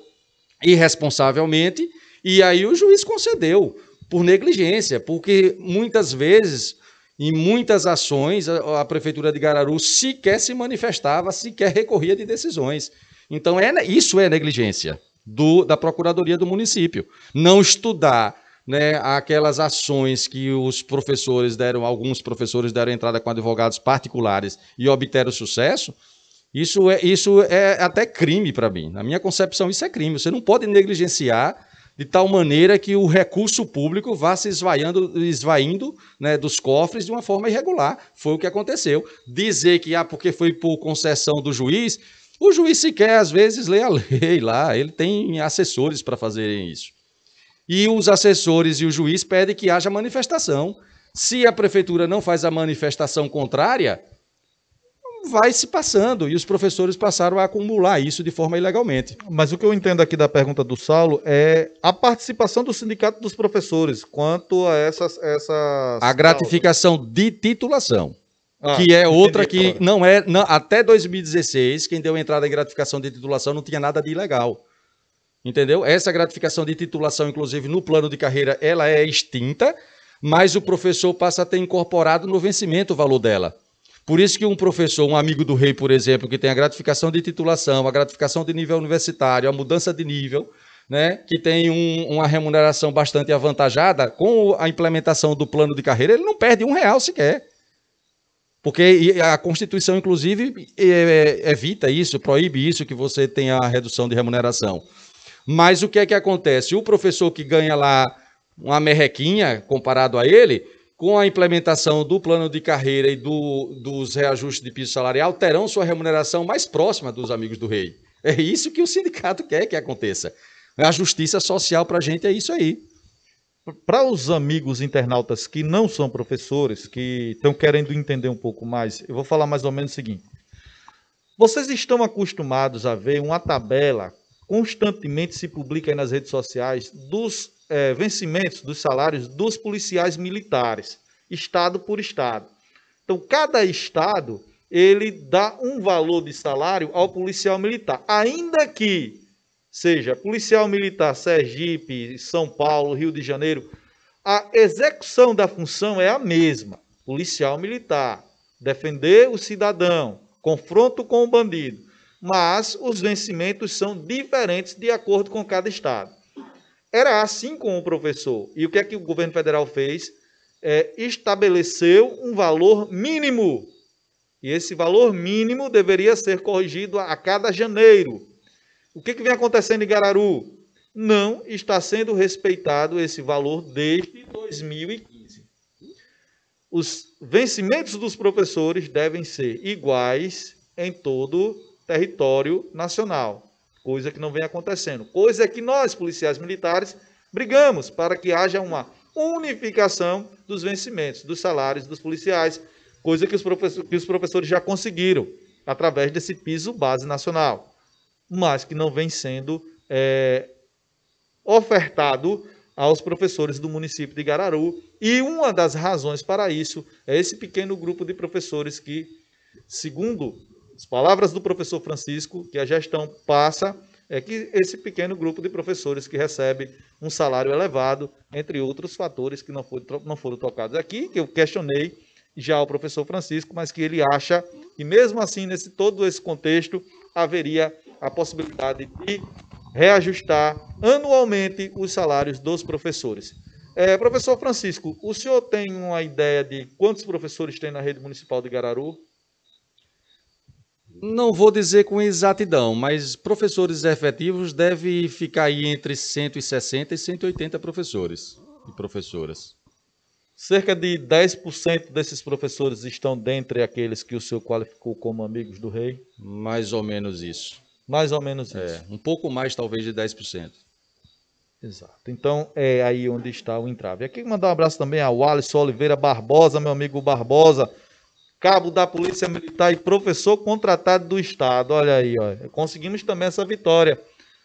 irresponsavelmente, e aí o juiz concedeu por negligência, porque muitas vezes, em muitas ações, a, a prefeitura de Gararu sequer se manifestava, sequer recorria de decisões. Então, é, isso é negligência do, da Procuradoria do município. Não estudar né, aquelas ações que os professores deram, alguns professores deram entrada com advogados particulares e obteram sucesso, isso é, isso é até crime para mim. Na minha concepção, isso é crime. Você não pode negligenciar de tal maneira que o recurso público vá se esvaiando, esvaindo né, dos cofres de uma forma irregular. Foi o que aconteceu. Dizer que ah, porque foi por concessão do juiz, o juiz sequer às vezes lê a lei lá, ele tem assessores para fazerem isso. E os assessores e o juiz pedem que haja manifestação. Se a prefeitura não faz a manifestação contrária, vai se passando e os professores passaram a acumular isso de forma ilegalmente. Mas o que eu entendo aqui da pergunta do Saulo é a participação do sindicato dos professores quanto a essas essas a gratificação de titulação. Ah, que é outra entendi, que claro. não é não, até 2016 quem deu entrada em gratificação de titulação não tinha nada de ilegal. Entendeu? Essa gratificação de titulação, inclusive no plano de carreira, ela é extinta, mas o professor passa a ter incorporado no vencimento o valor dela. Por isso que um professor, um amigo do rei, por exemplo, que tem a gratificação de titulação, a gratificação de nível universitário, a mudança de nível, né, que tem um, uma remuneração bastante avantajada, com a implementação do plano de carreira, ele não perde um real sequer. Porque a Constituição, inclusive, é, é, evita isso, proíbe isso, que você tenha a redução de remuneração. Mas o que é que acontece? O professor que ganha lá uma merrequinha comparado a ele, com a implementação do plano de carreira e do, dos reajustes de piso salarial, terão sua remuneração mais próxima dos amigos do rei. É isso que o sindicato quer que aconteça. A justiça social para a gente é isso aí. Para os amigos internautas que não são professores, que estão querendo entender um pouco mais, eu vou falar mais ou menos o seguinte. Vocês estão acostumados a ver uma tabela constantemente se publica nas redes sociais dos é, vencimentos dos salários dos policiais militares, estado por estado. Então, cada estado ele dá um valor de salário ao policial militar, ainda que seja policial militar Sergipe, São Paulo, Rio de Janeiro, a execução da função é a mesma. Policial militar defender o cidadão, confronto com o bandido mas os vencimentos são diferentes de acordo com cada estado. Era assim com o professor. E o que é que o governo federal fez? É, estabeleceu um valor mínimo. E esse valor mínimo deveria ser corrigido a, cada janeiro. O que, é que vem acontecendo em Gararu? Não está sendo respeitado esse valor desde 2015. Os vencimentos dos professores devem ser iguais em todo o território nacional, coisa que não vem acontecendo. Coisa que nós, policiais militares, brigamos para que haja uma unificação dos vencimentos, dos salários dos policiais, coisa que os, que os professores já conseguiram através desse piso base nacional, mas que não vem sendo é, ofertado aos professores do município de Gararu. E uma das razões para isso é esse pequeno grupo de professores que, segundo as palavras do professor Francisco, que a gestão passa, é que esse pequeno grupo de professores que recebe um salário elevado, entre outros fatores que não foram, não foram tocados aqui, que eu questionei já o professor Francisco, mas que ele acha que mesmo assim, nesse todo esse contexto, haveria a possibilidade de reajustar anualmente os salários dos professores. É, professor Francisco, o senhor tem uma ideia de quantos professores tem na rede municipal de Gararu? Não vou dizer com exatidão, mas professores efetivos deve ficar aí entre 160 e 180 professores e professoras. Cerca de 10% desses professores estão dentre aqueles que o senhor qualificou como amigos do rei? Mais ou menos isso. Mais ou menos é, isso. É, um pouco mais, talvez, de 10%. Exato. Então é aí onde está o entrave. Aqui mandar um abraço também ao Alisson Oliveira Barbosa, meu amigo Barbosa cabo da Polícia Militar e professor contratado do Estado. Olha aí, olha. conseguimos também essa vitória.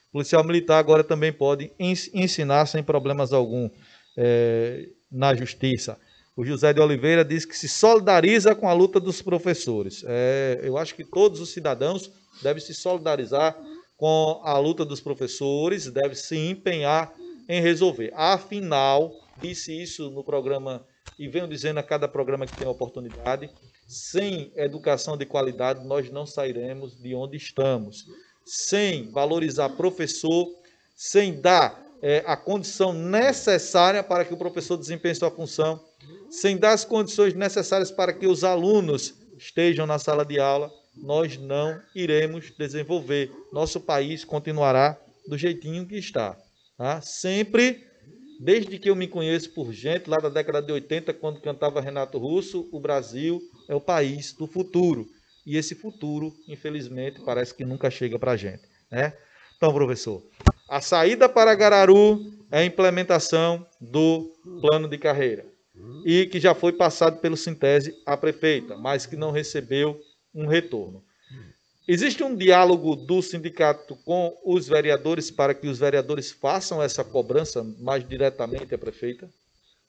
O policial militar agora também pode ensinar sem problemas algum é, na justiça. O José de Oliveira diz que se solidariza com a luta dos professores. É, eu acho que todos os cidadãos devem se solidarizar com a luta dos professores, devem se empenhar em resolver. Afinal, disse isso no programa e venho dizendo a cada programa que tem oportunidade, sem educação de qualidade, nós não sairemos de onde estamos. Sem valorizar professor, sem dar é, a condição necessária para que o professor desempenhe sua função, sem dar as condições necessárias para que os alunos estejam na sala de aula, nós não iremos desenvolver. Nosso país continuará do jeitinho que está. Tá? Sempre, desde que eu me conheço por gente, lá da década de 80, quando cantava Renato Russo, o Brasil é o país do futuro. E esse futuro, infelizmente, parece que nunca chega para a gente. Né? Então, professor, a saída para Gararu é a implementação do plano de carreira e que já foi passado pelo Sintese à prefeita, mas que não recebeu um retorno. Existe um diálogo do sindicato com os vereadores para que os vereadores façam essa cobrança mais diretamente à prefeita?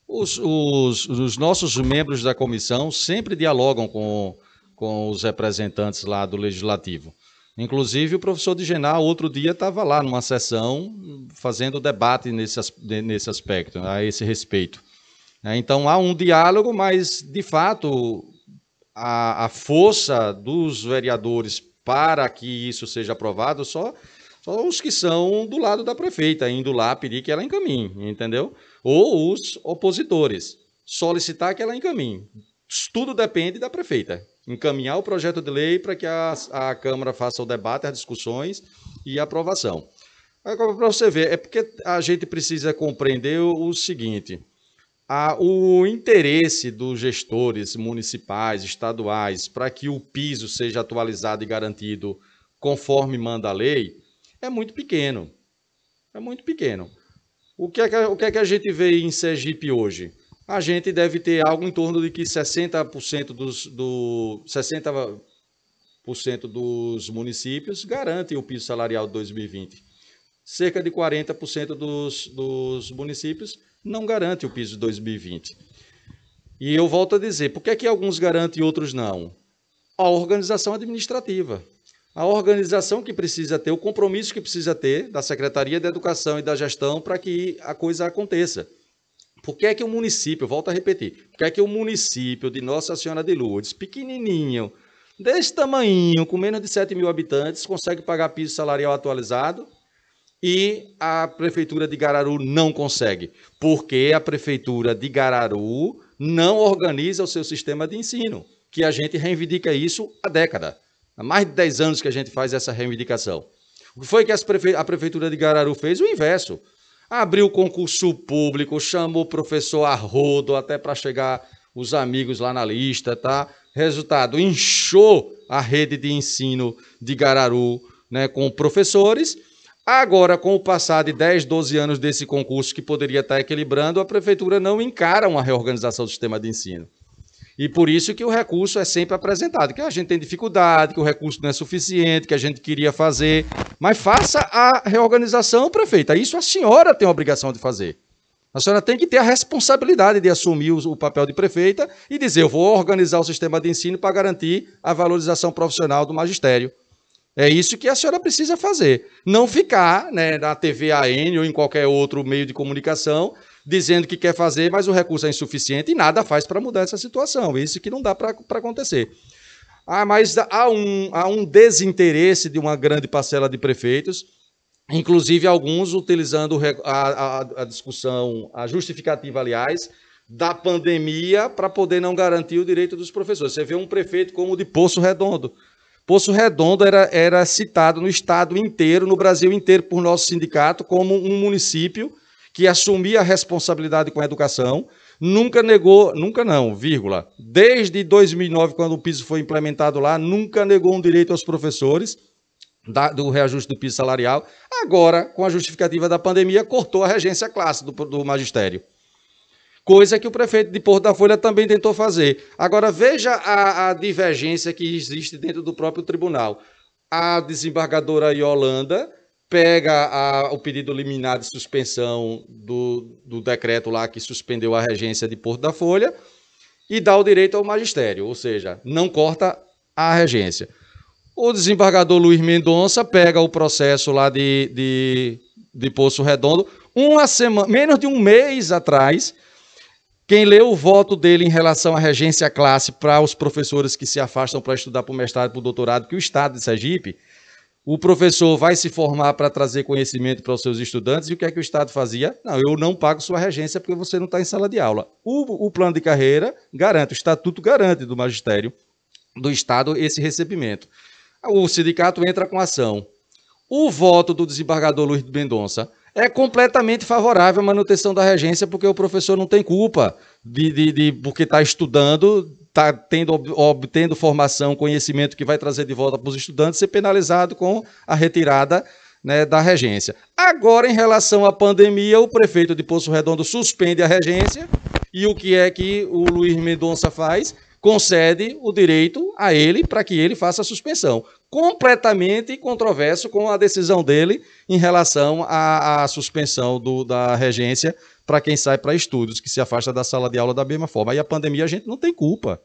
Os, os, os nossos membros da comissão sempre dialogam com, com os representantes lá do Legislativo. Inclusive, o professor de Genar, outro dia, estava lá numa sessão fazendo debate nesse, nesse aspecto, a esse respeito. Né? Então, há um diálogo, mas, de fato, a, a força dos vereadores para que isso seja aprovado só só os que são do lado da prefeita, indo lá pedir que ela encaminhe, entendeu? Ou os opositores, solicitar que ela encaminhe. Tudo depende da prefeita. Encaminhar o projeto de lei para que a, a Câmara faça o debate, as discussões e a aprovação. Agora, para você ver, é porque a gente precisa compreender o, o seguinte: a, o interesse dos gestores municipais, estaduais, para que o piso seja atualizado e garantido conforme manda a lei, é muito pequeno. É muito pequeno. O que é que, o que, é que a gente vê em Sergipe hoje? A gente deve ter algo em torno de que 60% dos, do, 60 dos municípios garantem o piso salarial de 2020. Cerca de 40% dos, dos municípios não garante o piso de 2020. E eu volto a dizer, por que, é que alguns garantem e outros não? A organização administrativa a organização que precisa ter, o compromisso que precisa ter da Secretaria da Educação e da gestão para que a coisa aconteça. Por que é que o município, volto a repetir, por que é que o município de Nossa Senhora de Lourdes, pequenininho, desse tamanho, com menos de 7 mil habitantes, consegue pagar piso salarial atualizado e a prefeitura de Gararu não consegue? Porque a prefeitura de Gararu não organiza o seu sistema de ensino, que a gente reivindica isso há décadas. Há mais de 10 anos que a gente faz essa reivindicação. O que foi que a Prefeitura de Gararu fez? O inverso. Abriu concurso público, chamou o professor Arrodo até para chegar os amigos lá na lista, tá? Resultado, inchou a rede de ensino de Gararu né, com professores. Agora, com o passar de 10, 12 anos desse concurso que poderia estar tá equilibrando, a prefeitura não encara uma reorganização do sistema de ensino. E por isso que o recurso é sempre apresentado, que a gente tem dificuldade, que o recurso não é suficiente, que a gente queria fazer. Mas faça a reorganização, prefeita. Isso a senhora tem a obrigação de fazer. A senhora tem que ter a responsabilidade de assumir o papel de prefeita e dizer: eu vou organizar o sistema de ensino para garantir a valorização profissional do magistério. É isso que a senhora precisa fazer. Não ficar né, na TV AN ou em qualquer outro meio de comunicação dizendo que quer fazer, mas o recurso é insuficiente e nada faz para mudar essa situação. Isso que não dá para acontecer. Ah, mas há um, há um desinteresse de uma grande parcela de prefeitos, inclusive alguns utilizando a, a, a discussão, a justificativa, aliás, da pandemia para poder não garantir o direito dos professores. Você vê um prefeito como o de Poço Redondo. Poço Redondo era, era citado no estado inteiro, no Brasil inteiro, por nosso sindicato, como um município que assumia a responsabilidade com a educação, nunca negou, nunca não, vírgula, desde 2009, quando o piso foi implementado lá, nunca negou um direito aos professores da, do reajuste do piso salarial. Agora, com a justificativa da pandemia, cortou a regência classe do, do magistério coisa que o prefeito de Porto da Folha também tentou fazer. Agora, veja a, a, divergência que existe dentro do próprio tribunal. A desembargadora Yolanda pega a, o pedido liminar de suspensão do, do decreto lá que suspendeu a regência de Porto da Folha e dá o direito ao magistério, ou seja, não corta a regência. O desembargador Luiz Mendonça pega o processo lá de, de, de Poço Redondo, uma semana, menos de um mês atrás, quem leu o voto dele em relação à regência classe para os professores que se afastam para estudar para o mestrado e para o doutorado, que o Estado de Sergipe o professor vai se formar para trazer conhecimento para os seus estudantes, e o que é que o Estado fazia? Não, eu não pago sua regência porque você não está em sala de aula. O, o plano de carreira garante, o estatuto garante do magistério do Estado esse recebimento. O sindicato entra com ação. O voto do desembargador Luiz de Mendonça é completamente favorável à manutenção da regência, porque o professor não tem culpa de, de, de porque está estudando, está tendo, obtendo formação, conhecimento que vai trazer de volta para os estudantes, ser penalizado com a retirada né, da regência. Agora, em relação à pandemia, o prefeito de Poço Redondo suspende a regência. E o que é que o Luiz Mendonça faz? concede o direito a ele para que ele faça a suspensão. Completamente controverso com a decisão dele em relação à, à suspensão do, da regência para quem sai para estudos, que se afasta da sala de aula da mesma forma. E a pandemia a gente não tem culpa.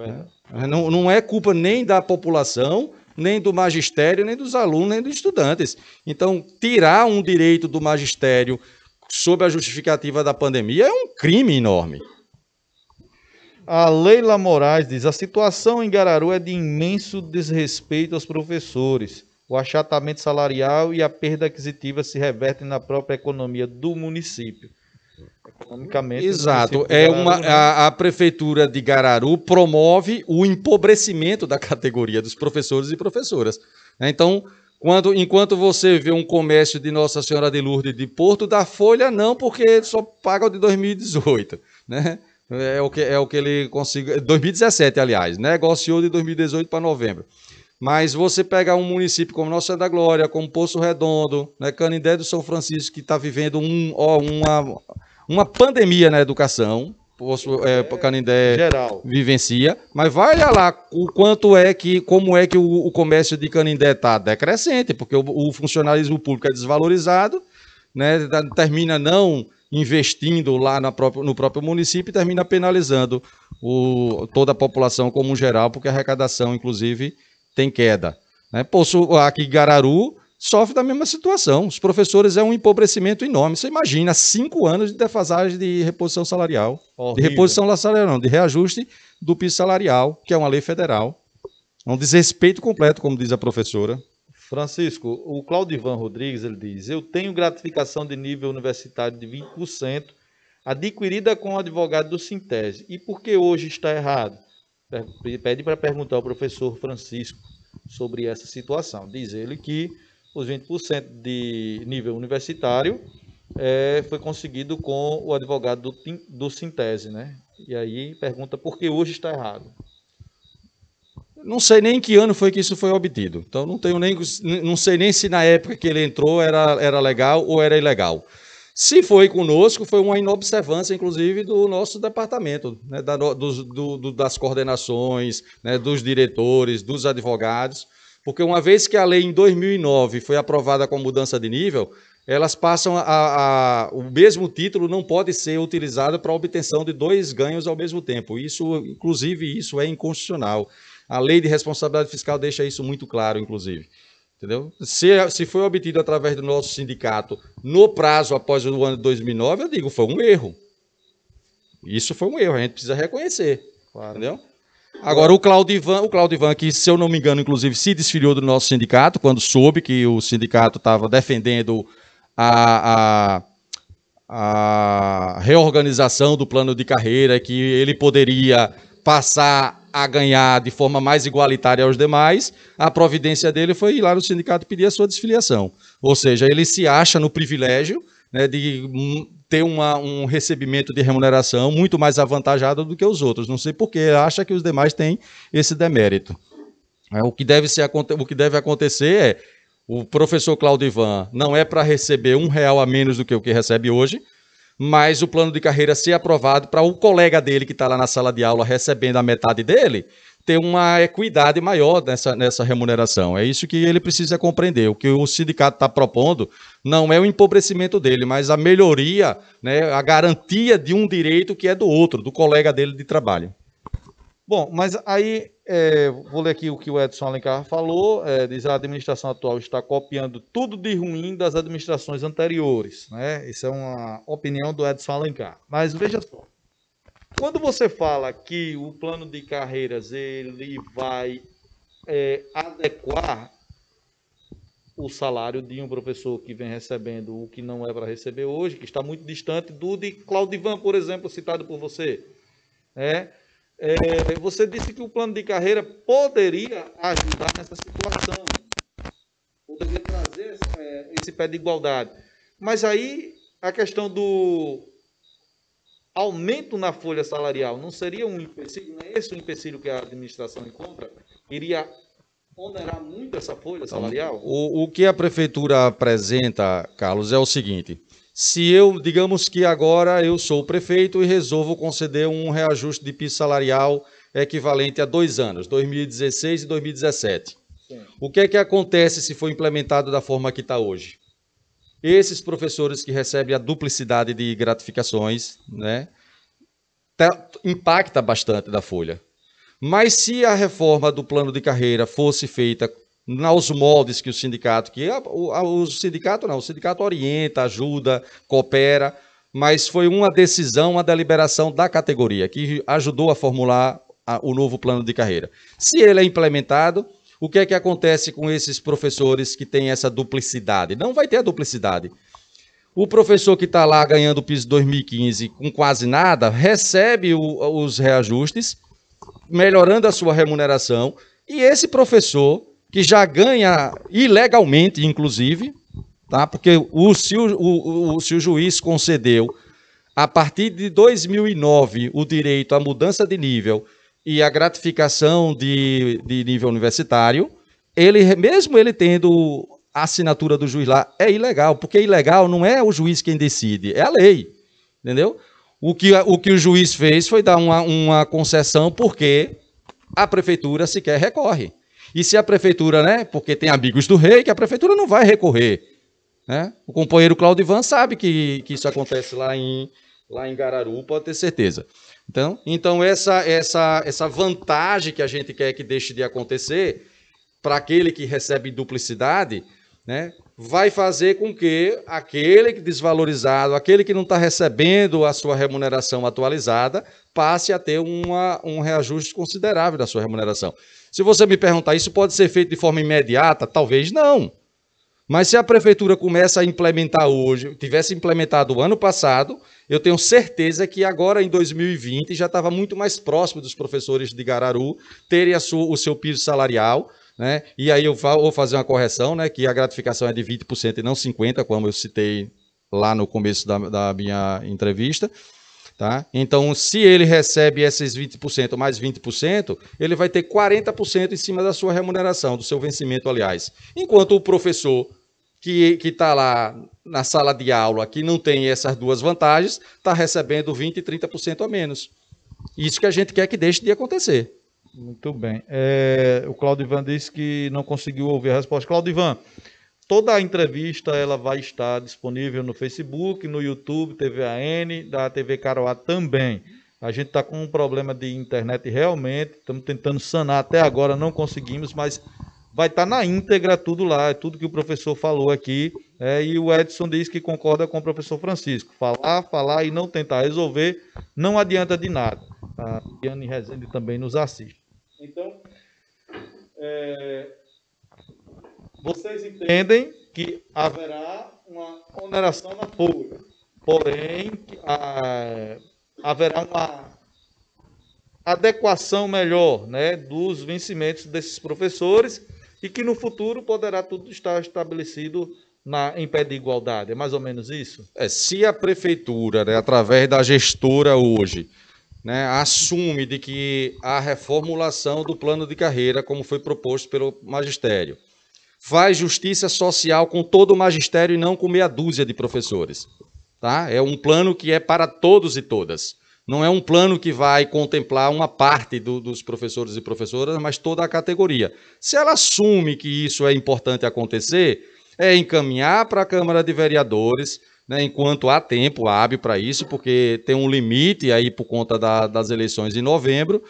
É. é. Não, não é culpa nem da população, nem do magistério, nem dos alunos, nem dos estudantes. Então, tirar um direito do magistério sob a justificativa da pandemia é um crime enorme. A Leila Moraes diz: a situação em Gararu é de imenso desrespeito aos professores. O achatamento salarial e a perda aquisitiva se revertem na própria economia do município. Economicamente. Exato. Município é uma, né? a, a, prefeitura de Gararu promove o empobrecimento da categoria dos professores e professoras. Né? Então, quando, enquanto você vê um comércio de Nossa Senhora de Lourdes de Porto, da Folha não, porque só paga o de 2018. Né? É o que, é o que ele conseguiu. É, 2017, aliás, né? negociou de 2018 para novembro. Mas você pega um município como Nossa da Glória, como Poço Redondo, né, Canindé do São Francisco, que está vivendo um, ó, uma, uma pandemia na educação, Poço, é, é, Canindé Geral. vivencia, mas vai olhar lá o quanto é que, como é que o, o comércio de Canindé está decrescente, porque o, o funcionalismo público é desvalorizado, né, termina não investindo lá própria, no próprio município e termina penalizando o, toda a população como um geral, porque a arrecadação, inclusive, tem queda. Né? Poço, aqui Gararu sofre da mesma situação. Os professores é um empobrecimento enorme. Você imagina cinco anos de defasagem de reposição salarial. Horrível. De reposição salarial, não, de reajuste do piso salarial, que é uma lei federal. É um desrespeito completo, como diz a professora. Francisco, o Claudivan Rodrigues ele diz: Eu tenho gratificação de nível universitário de 20%, adquirida com o advogado do Sintese. E por que hoje está errado? Pede para perguntar ao professor Francisco sobre essa situação. Diz ele que os 20% de nível universitário é, foi conseguido com o advogado do, do Sintese, né? E aí pergunta por que hoje está errado. Não sei nem em que ano foi que isso foi obtido. Então não tenho nem não sei nem se na época que ele entrou era, era legal ou era ilegal. Se foi conosco, foi uma inobservância, inclusive, do nosso departamento, né, da, dos, do, do, das coordenações, né, dos diretores, dos advogados, porque uma vez que a lei em 2009 foi aprovada com mudança de nível, elas passam a, a, o mesmo título não pode ser utilizado para obtenção de dois ganhos ao mesmo tempo. Isso, inclusive, isso é inconstitucional. A lei de responsabilidade fiscal deixa isso muito claro, inclusive. Entendeu? Se, se foi obtido através do nosso sindicato no prazo após o ano de 2009, eu digo, foi um erro. Isso foi um erro, a gente precisa reconhecer. Claro. Entendeu? Agora, o Claudivan, o Claudivan, que, se eu não me engano, inclusive, se desfiliou do nosso sindicato, quando soube que o sindicato estava defendendo a, a, a reorganização do plano de carreira, que ele poderia passar a ganhar de forma mais igualitária aos demais, a providência dele foi ir lá no sindicato pedir a sua desfiliação. Ou seja, ele se acha no privilégio né, de hum, ter uma, um recebimento de remuneração muito mais avantajado do que os outros. Não sei por que acha que os demais têm esse demérito. É, o que deve, ser, o que deve acontecer é o professor Cláudio Ivan não é para receber um real a menos do que o que recebe hoje, mas o plano de carreira ser aprovado para o colega dele que está lá na sala de aula recebendo a metade dele ter uma equidade maior nessa, nessa remuneração. É isso que ele precisa compreender. O que o sindicato está propondo não é o empobrecimento dele, mas a melhoria, né, a garantia de um direito que é do outro, do colega dele de trabalho. Bom, mas aí é, vou ler aqui o que o Edson Alencar falou. É, diz a administração atual está copiando tudo de ruim das administrações anteriores. Né? Isso é uma opinião do Edson Alencar. Mas veja só. Quando você fala que o plano de carreiras ele vai é, adequar o salário de um professor que vem recebendo o que não é para receber hoje, que está muito distante do de Claudivan, por exemplo, citado por você. É, é, você disse que o plano de carreira poderia ajudar nessa situação, poderia trazer é, esse pé de igualdade. Mas aí a questão do aumento na folha salarial não seria um empecilho? Não é esse o empecilho que a administração encontra? Iria onerar muito essa folha então, salarial? O, o que a prefeitura apresenta, Carlos, é o seguinte: se eu, digamos que agora eu sou o prefeito e resolvo conceder um reajuste de piso salarial equivalente a dois anos, 2016 e 2017. Sim. O que é que acontece se for implementado da forma que está hoje? Esses professores que recebem a duplicidade de gratificações, né, tá, impacta bastante da folha. Mas se a reforma do plano de carreira fosse feita aos moldes que o sindicato, que o, o sindicato não, o sindicato orienta, ajuda, coopera, mas foi uma decisão, uma deliberação da categoria que ajudou a formular a, o novo plano de carreira. Se ele é implementado, o que é que acontece com esses professores que têm essa duplicidade? Não vai ter a duplicidade. O professor que está lá ganhando o piso 2015 com quase nada recebe o, os reajustes, melhorando a sua remuneração, e esse professor que já ganha ilegalmente, inclusive, tá? porque o, se, o, o, se o juiz concedeu, a partir de 2009, o direito à mudança de nível e à gratificação de, de nível universitário, ele mesmo ele tendo a assinatura do juiz lá, é ilegal, porque ilegal não é o juiz quem decide, é a lei, entendeu? O que, o, que o juiz fez foi dar uma, uma concessão porque a prefeitura sequer recorre. E se a prefeitura, né, porque tem amigos do rei, que a prefeitura não vai recorrer. Né? O companheiro Claudio Ivan sabe que, que isso acontece lá em, lá em Gararu, pode ter certeza. Então, então essa, essa, essa vantagem que a gente quer que deixe de acontecer para aquele que recebe duplicidade, né, vai fazer com que aquele desvalorizado, aquele que não está recebendo a sua remuneração atualizada, passe a ter uma, um reajuste considerável da sua remuneração. Se você me perguntar, isso pode ser feito de forma imediata? Talvez não. Mas se a prefeitura começa a implementar hoje, tivesse implementado ano passado, eu tenho certeza que agora em 2020 já estava muito mais próximo dos professores de Gararu terem sua, o seu piso salarial, né? E aí eu vou fazer uma correção, né? Que a gratificação é de 20% e não 50%, como eu citei lá no começo da, da minha entrevista. Tá? Então, se ele recebe esses 20% mais 20%, ele vai ter 40% em cima da sua remuneração, do seu vencimento, aliás. Enquanto o professor que está lá na sala de aula, que não tem essas duas vantagens, está recebendo 20% e 30% a menos. Isso que a gente quer que deixe de acontecer. Muito bem. É, o Claudio Ivan disse que não conseguiu ouvir a resposta. Claudio Ivan, Toda a entrevista ela vai estar disponível no Facebook, no YouTube, TV AN, da TV Caroá também. A gente está com um problema de internet realmente, estamos tentando sanar até agora, não conseguimos, mas vai estar tá na íntegra tudo lá, é tudo que o professor falou aqui. É, e o Edson diz que concorda com o professor Francisco. Falar, falar e não tentar resolver não adianta de nada. A Diane Rezende também nos assiste. Então, é, vocês entendem que haverá uma oneração na folha, porém a, ah, haverá uma adequação melhor né, dos vencimentos desses professores e que no futuro poderá tudo estar estabelecido na, em pé de igualdade. É mais ou menos isso? É, se a prefeitura, né, através da gestora hoje, né, assume de que a reformulação do plano de carreira, como foi proposto pelo magistério, faz justiça social com todo o magistério e não com meia dúzia de professores. Tá? É um plano que é para todos e todas. Não é um plano que vai contemplar uma parte do, dos professores e professoras, mas toda a categoria. Se ela assume que isso é importante acontecer, é encaminhar para a Câmara de Vereadores, né, enquanto há tempo hábil para isso, porque tem um limite aí por conta da, das eleições em novembro,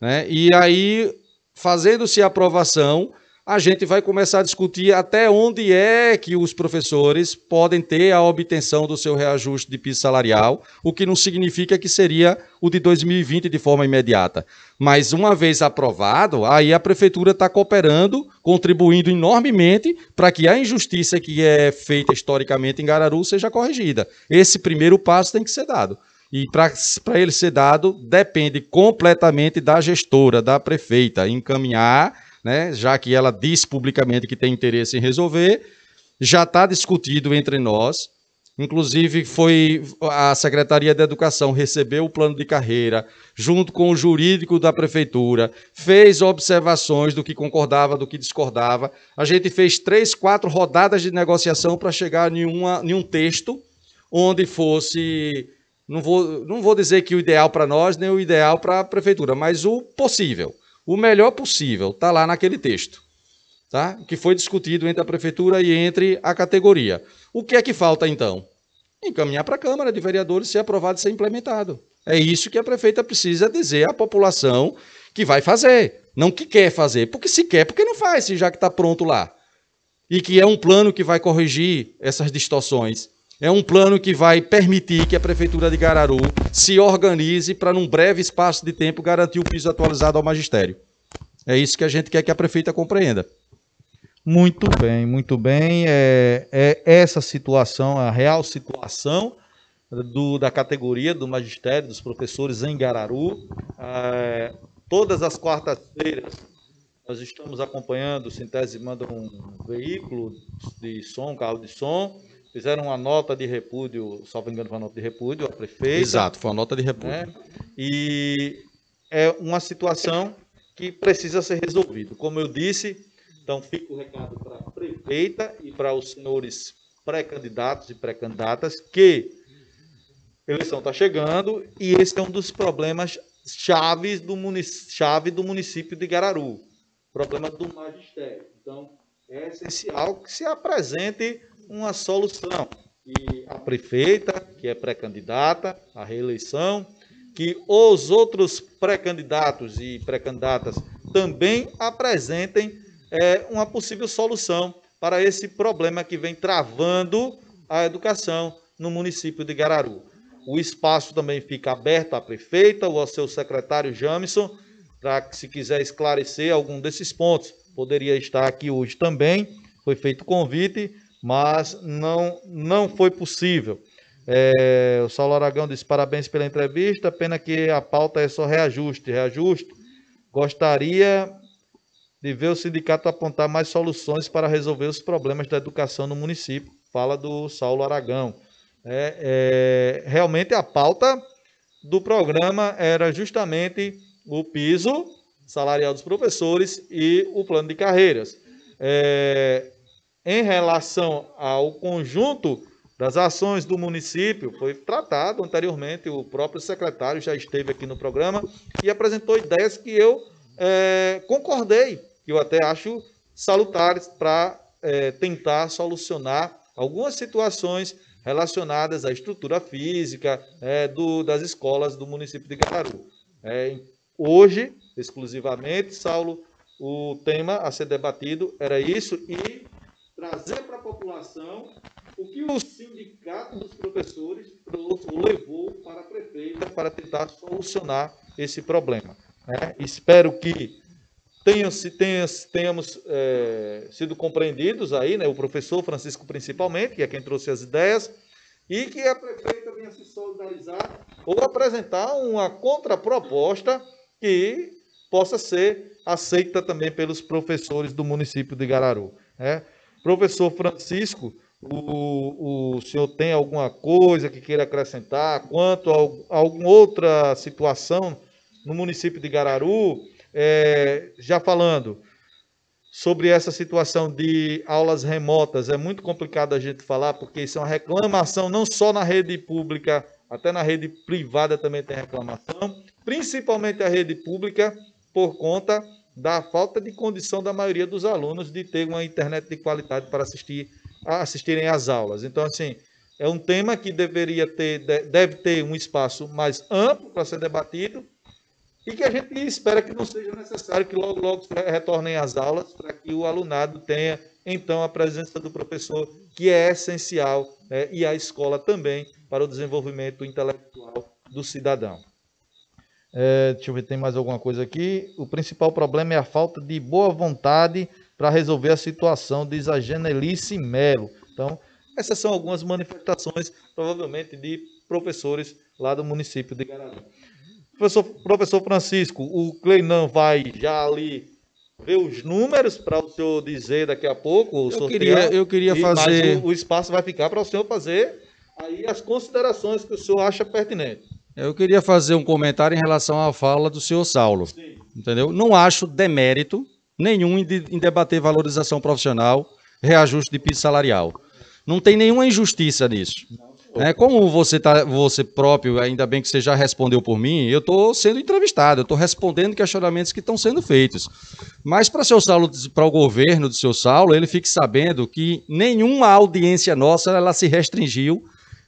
né, e aí, fazendo-se a aprovação, a gente vai começar a discutir até onde é que os professores podem ter a obtenção do seu reajuste de piso salarial, o que não significa que seria o de 2020 de forma imediata. Mas uma vez aprovado, aí a prefeitura está cooperando, contribuindo enormemente para que a injustiça que é feita historicamente em Gararu seja corrigida. Esse primeiro passo tem que ser dado. E para ele ser dado, depende completamente da gestora, da prefeita, encaminhar né? já que ela diz publicamente que tem interesse em resolver, já está discutido entre nós. Inclusive, foi a Secretaria da Educação recebeu o plano de carreira, junto com o jurídico da prefeitura, fez observações do que concordava, do que discordava. A gente fez três, quatro rodadas de negociação para chegar em, uma, em um texto onde fosse. Não vou, não vou dizer que o ideal para nós, nem o ideal para a prefeitura, mas o possível o melhor possível, está lá naquele texto, tá? que foi discutido entre a prefeitura e entre a categoria. O que é que falta então? Encaminhar para a Câmara de Vereadores, ser aprovado e ser implementado. É isso que a prefeita precisa dizer à população que vai fazer, não que quer fazer. Porque se quer, porque não faz, já que está pronto lá. E que é um plano que vai corrigir essas distorções. É um plano que vai permitir que a Prefeitura de Gararu se organize para, num breve espaço de tempo, garantir o piso atualizado ao magistério. É isso que a gente quer que a prefeita compreenda. Muito bem, muito bem. É, é essa situação, a real situação do, da categoria do magistério, dos professores em Gararu. É, todas as quartas-feiras nós estamos acompanhando, o Sintese manda um veículo de som, carro de som fizeram uma nota de repúdio, salvo engano, foi uma nota de repúdio a prefeita. Exato, foi uma nota de repúdio. Né? E é uma situação que precisa ser resolvida. Como eu disse, então fica o recado para a prefeita e para os senhores pré-candidatos e pré-candidatas que eleição está chegando e esse é um dos problemas chaves do chave do município de Gararu, problema do magistério. Então, é essencial que se apresente uma solução. E a prefeita, que é pré-candidata à reeleição, que os outros pré-candidatos e pré-candidatas também apresentem é, uma possível solução para esse problema que vem travando a educação no município de Gararu. O espaço também fica aberto à prefeita ou ao seu secretário Jamison, para que se quiser esclarecer algum desses pontos. Poderia estar aqui hoje também, foi feito convite, mas não, não foi possível. É, o Saulo Aragão disse parabéns pela entrevista, pena que a pauta é só reajuste, reajuste. Gostaria de ver o sindicato apontar mais soluções para resolver os problemas da educação no município. Fala do Saulo Aragão. É, é, realmente a pauta do programa era justamente o piso salarial dos professores e o plano de carreiras. É, em relação ao conjunto das ações do município foi tratado anteriormente. O próprio secretário já esteve aqui no programa e apresentou ideias que eu é, concordei, que eu até acho salutares para é, tentar solucionar algumas situações relacionadas à estrutura física é, do, das escolas do município de Gataru. É, hoje, exclusivamente, Saulo, o tema a ser debatido era isso e trazer para a população o que o sindicato dos professores levou para a prefeita para tentar solucionar esse problema. Né? Espero que tenham, tenhamos é, sido compreendidos aí, né? o professor Francisco principalmente, que é quem trouxe as ideias, e que a prefeita venha se solidarizar ou apresentar uma contraproposta que possa ser aceita também pelos professores do município de Gararu. Né? Professor Francisco, o, o senhor tem alguma coisa que queira acrescentar quanto a, a alguma outra situação no município de Gararu? É, já falando sobre essa situação de aulas remotas, é muito complicado a gente falar, porque isso é uma reclamação não só na rede pública, até na rede privada também tem reclamação, principalmente a rede pública, por conta da falta de condição da maioria dos alunos de ter uma internet de qualidade para assistir, assistirem às aulas. Então, assim, é um tema que deveria ter, deve ter um espaço mais amplo para ser debatido e que a gente espera que não seja necessário que logo, logo retornem às aulas para que o alunado tenha, então, a presença do professor, que é essencial, né, e a escola também, para o desenvolvimento intelectual do cidadão. É, deixa eu ver, tem mais alguma coisa aqui. O principal problema é a falta de boa vontade para resolver a situação, diz a Genelice Melo. Então, essas são algumas manifestações, provavelmente, de professores lá do município de Garanhuns. Professor, professor Francisco, o Cleinan vai já ali ver os números para o senhor dizer daqui a pouco. eu queria, eu queria e, fazer. O, o espaço vai ficar para o senhor fazer aí as considerações que o senhor acha pertinente. Eu queria fazer um comentário em relação à fala do senhor Saulo. Sim. Entendeu? Não acho demérito nenhum em debater valorização profissional, reajuste de piso salarial. Não tem nenhuma injustiça nisso. É, como você tá, você próprio, ainda bem que você já respondeu por mim, eu estou sendo entrevistado, eu estou respondendo questionamentos que estão sendo feitos. Mas para seu Saulo, para o governo do seu Saulo, ele fique sabendo que nenhuma audiência nossa ela se restringiu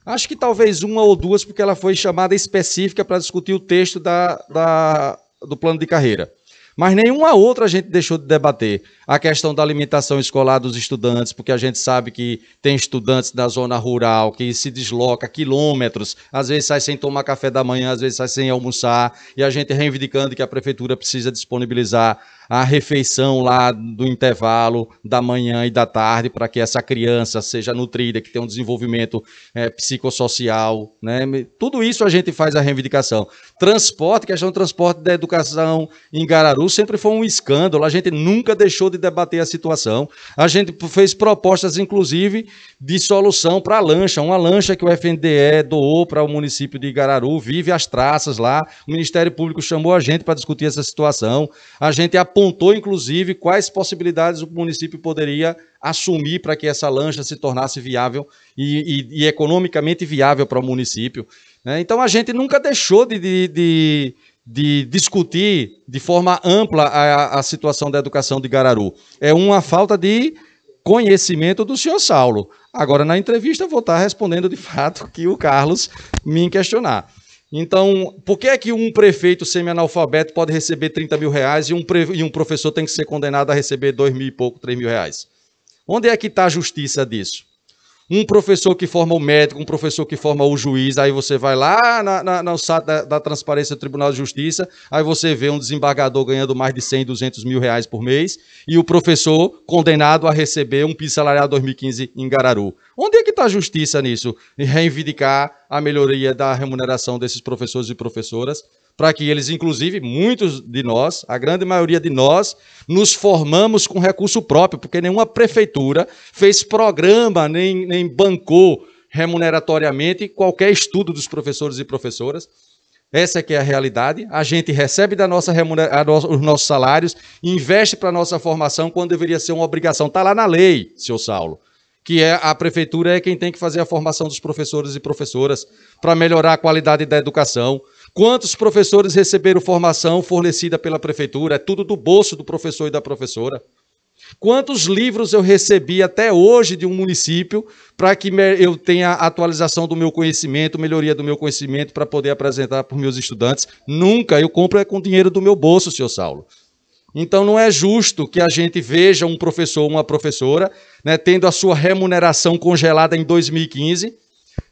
Acho que talvez uma ou duas, porque ela foi chamada específica para discutir o texto da, da, do plano de carreira. Mas nenhuma outra a gente deixou de debater. A questão da alimentação escolar dos estudantes, porque a gente sabe que tem estudantes da zona rural que se desloca quilômetros, às vezes sai sem tomar café da manhã, às vezes sai sem almoçar, e a gente reivindicando que a prefeitura precisa disponibilizar a refeição lá do intervalo da manhã e da tarde para que essa criança seja nutrida, que tenha um desenvolvimento é, psicossocial, né? Tudo isso a gente faz a reivindicação. Transporte, questão do transporte da educação em Gararu sempre foi um escândalo, a gente nunca deixou de debater a situação. A gente fez propostas, inclusive, de solução para a lancha, uma lancha que o FNDE doou para o município de Gararu, vive as traças lá, o Ministério Público chamou a gente para discutir essa situação, a gente apontou, inclusive, quais possibilidades o município poderia assumir para que essa lancha se tornasse viável e, e, e economicamente viável para o município. Né? Então, a gente nunca deixou de, de, de de discutir de forma ampla a, a, situação da educação de Gararu. É uma falta de conhecimento do senhor Saulo. Agora, na entrevista, vou estar respondendo de fato que o Carlos me questionar. Então, por que é que um prefeito semi-analfabeto pode receber 30 mil reais e um, e um professor tem que ser condenado a receber 2 mil e pouco, 3 mil reais? Onde é que está a justiça disso? um professor que forma o médico, um professor que forma o juiz, aí você vai lá na, na, no site da, da, Transparência do Tribunal de Justiça, aí você vê um desembargador ganhando mais de 100, 200 mil reais por mês e o professor condenado a receber um piso salarial 2015 em Gararu. Onde é que está a justiça nisso? E reivindicar a melhoria da remuneração desses professores e professoras? para que eles, inclusive, muitos de nós, a grande maioria de nós, nos formamos com recurso próprio, porque nenhuma prefeitura fez programa nem, nem bancou remuneratoriamente qualquer estudo dos professores e professoras. Essa é que é a realidade. A gente recebe da nossa remunera... os nossos salários, investe para a nossa formação quando deveria ser uma obrigação. Está lá na lei, seu Saulo, que é a prefeitura é quem tem que fazer a formação dos professores e professoras para melhorar a qualidade da educação, Quantos professores receberam formação fornecida pela prefeitura? É tudo do bolso do professor e da professora. Quantos livros eu recebi até hoje de um município para que eu tenha atualização do meu conhecimento, melhoria do meu conhecimento para poder apresentar para os meus estudantes? Nunca, eu compro é com dinheiro do meu bolso, senhor Saulo. Então não é justo que a gente veja um professor ou uma professora né, tendo a sua remuneração congelada em 2015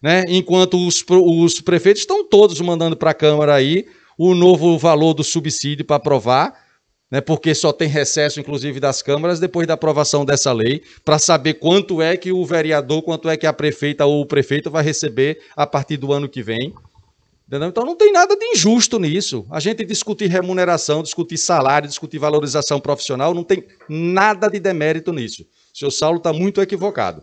né? Enquanto os, os prefeitos estão todos mandando para a Câmara aí o novo valor do subsídio para aprovar, né? Porque só tem recesso, inclusive, das câmaras depois da aprovação dessa lei, para saber quanto é que o vereador, quanto é que a prefeita ou o prefeito vai receber a partir do ano que vem. Entendeu? Então não tem nada de injusto nisso. A gente discutir remuneração, discutir salário, discutir valorização profissional, não tem nada de demérito nisso. O seu Saulo está muito equivocado.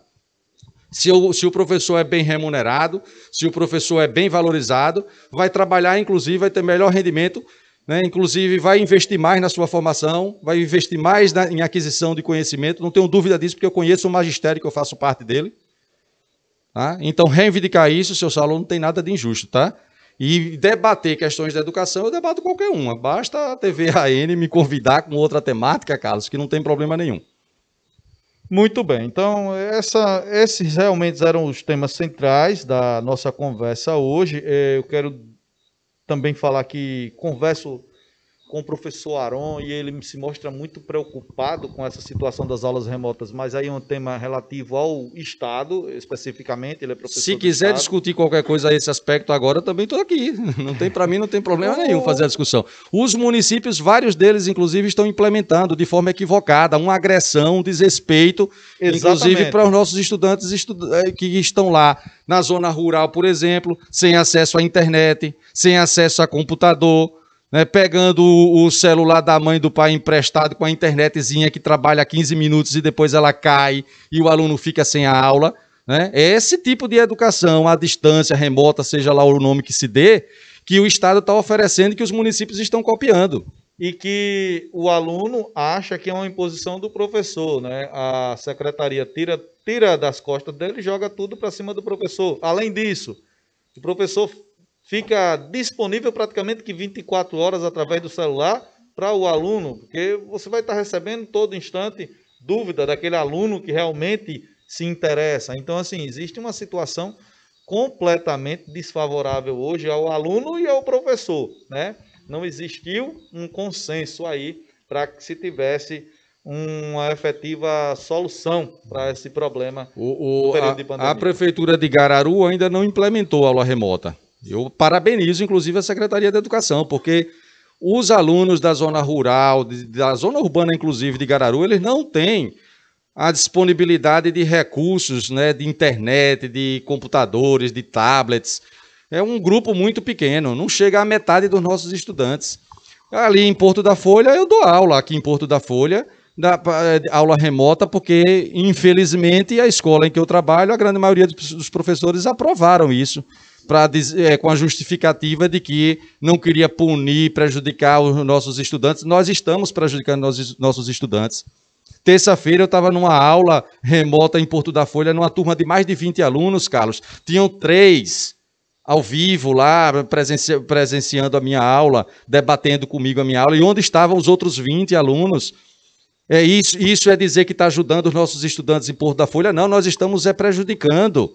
Se, se o professor é bem remunerado, se o professor é bem valorizado, vai trabalhar, inclusive, vai ter melhor rendimento né? Inclusive, vai investir mais na sua formação, vai investir mais na, em aquisição de conhecimento. Não tenho dúvida disso, porque eu conheço o magistério que eu faço parte dele. Tá? Então, reivindicar isso, seu salão não tem nada de injusto, tá? E debater questões da educação, eu debato qualquer uma. Basta a TVAN me convidar com outra temática, Carlos, que não tem problema nenhum. Muito bem, então essa, esses realmente eram os temas centrais da nossa conversa hoje. É, eu quero também falar que converso com o professor Aron e ele se mostra muito preocupado com essa situação das aulas remotas, mas aí é um tema relativo ao Estado, especificamente, ele é professor Se quiser discutir qualquer coisa a esse aspecto agora, também estou aqui. Não tem para mim, não tem problema nenhum fazer a discussão. Os municípios, vários deles, inclusive, estão implementando de forma equivocada uma agressão, um desrespeito, Exatamente. inclusive para os nossos estudantes estu eh, que estão lá na zona rural, por exemplo, sem acesso à internet, sem acesso a computador né, pegando o, o celular da mãe do pai emprestado com a internetzinha que trabalha 15 minutos e depois ela cai e o aluno fica sem a aula. Né? É esse tipo de educação à distância, remota, seja lá o nome que se dê, que o Estado está oferecendo e que os municípios estão copiando. E que o aluno acha que é uma imposição do professor, né? A secretaria tira, tira das costas dele e joga tudo para cima do professor. Além disso, o professor fica disponível praticamente que 24 horas através do celular para o aluno, porque você vai estar recebendo todo instante dúvida daquele aluno que realmente se interessa. Então, assim, existe uma situação completamente desfavorável hoje ao aluno e ao professor, né? Não existiu um consenso aí para que se tivesse uma efetiva solução para esse problema. O, o, período a, de pandemia. a prefeitura de Gararu ainda não implementou aula remota. Eu parabenizo, inclusive, a Secretaria da Educação, porque os alunos da zona rural, da zona urbana, inclusive, de Gararu, eles não têm a disponibilidade de recursos, né, de internet, de computadores, de tablets. É um grupo muito pequeno, não chega à metade dos nossos estudantes. Ali em Porto da Folha, eu dou aula aqui em Porto da Folha, da, eh, aula remota, porque, infelizmente, a escola em que eu trabalho, a grande maioria dos professores aprovaram isso pra, é, com a justificativa de que não queria punir, prejudicar os nossos estudantes. Nós estamos prejudicando nossos, nossos estudantes. Terça-feira eu estava numa aula remota em Porto da Folha, numa turma de mais de 20 alunos, Carlos. Tinham três ao vivo lá, presenci presenciando a minha aula, debatendo comigo a minha aula. E onde estavam os outros 20 alunos? É isso, isso é dizer que está ajudando os nossos estudantes em Porto da Folha? Não, nós estamos é, prejudicando.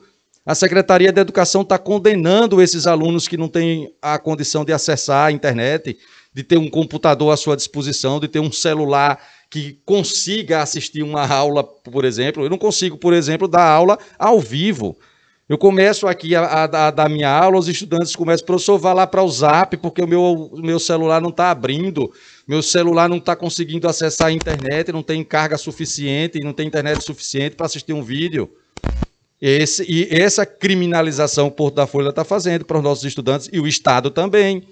A Secretaria da Educação está condenando esses alunos que não têm a condição de acessar a internet, de ter um computador à sua disposição, de ter um celular que consiga assistir uma aula, por exemplo. Eu não consigo, por exemplo, dar aula ao vivo. Eu começo aqui a, a, a, dar minha aula, os estudantes começam, professor, vá lá para o zap, porque o meu, meu celular não está abrindo, meu celular não está conseguindo acessar a internet, não tem carga suficiente, não tem internet suficiente para assistir um vídeo. Esse, e essa criminalização o Porto da Folha está fazendo para os nossos estudantes e o Estado também.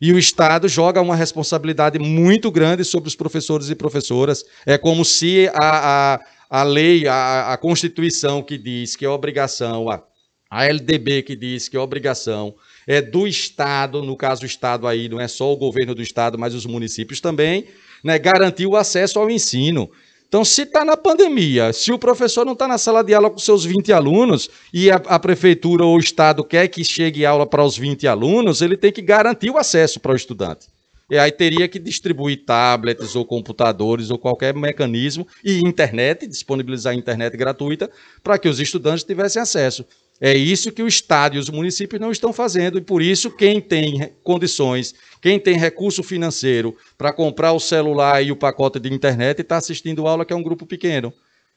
E o Estado joga uma responsabilidade muito grande sobre os professores e professoras. É como se a, a, a lei, a, a Constituição que diz que é obrigação, a, a LDB que diz que é obrigação é do Estado, no caso o Estado aí não é só o governo do Estado, mas os municípios também, né, garantir o acesso ao ensino. Então, se está na pandemia, se o professor não está na sala de aula com seus 20 alunos e a, a prefeitura ou o Estado quer que chegue aula para os 20 alunos, ele tem que garantir o acesso para o estudante. E aí teria que distribuir tablets ou computadores ou qualquer mecanismo e internet, disponibilizar internet gratuita para que os estudantes tivessem acesso. É isso que o Estado e os municípios não estão fazendo, e por isso quem tem condições, quem tem recurso financeiro para comprar o celular e o pacote de internet está assistindo aula, que é um grupo pequeno.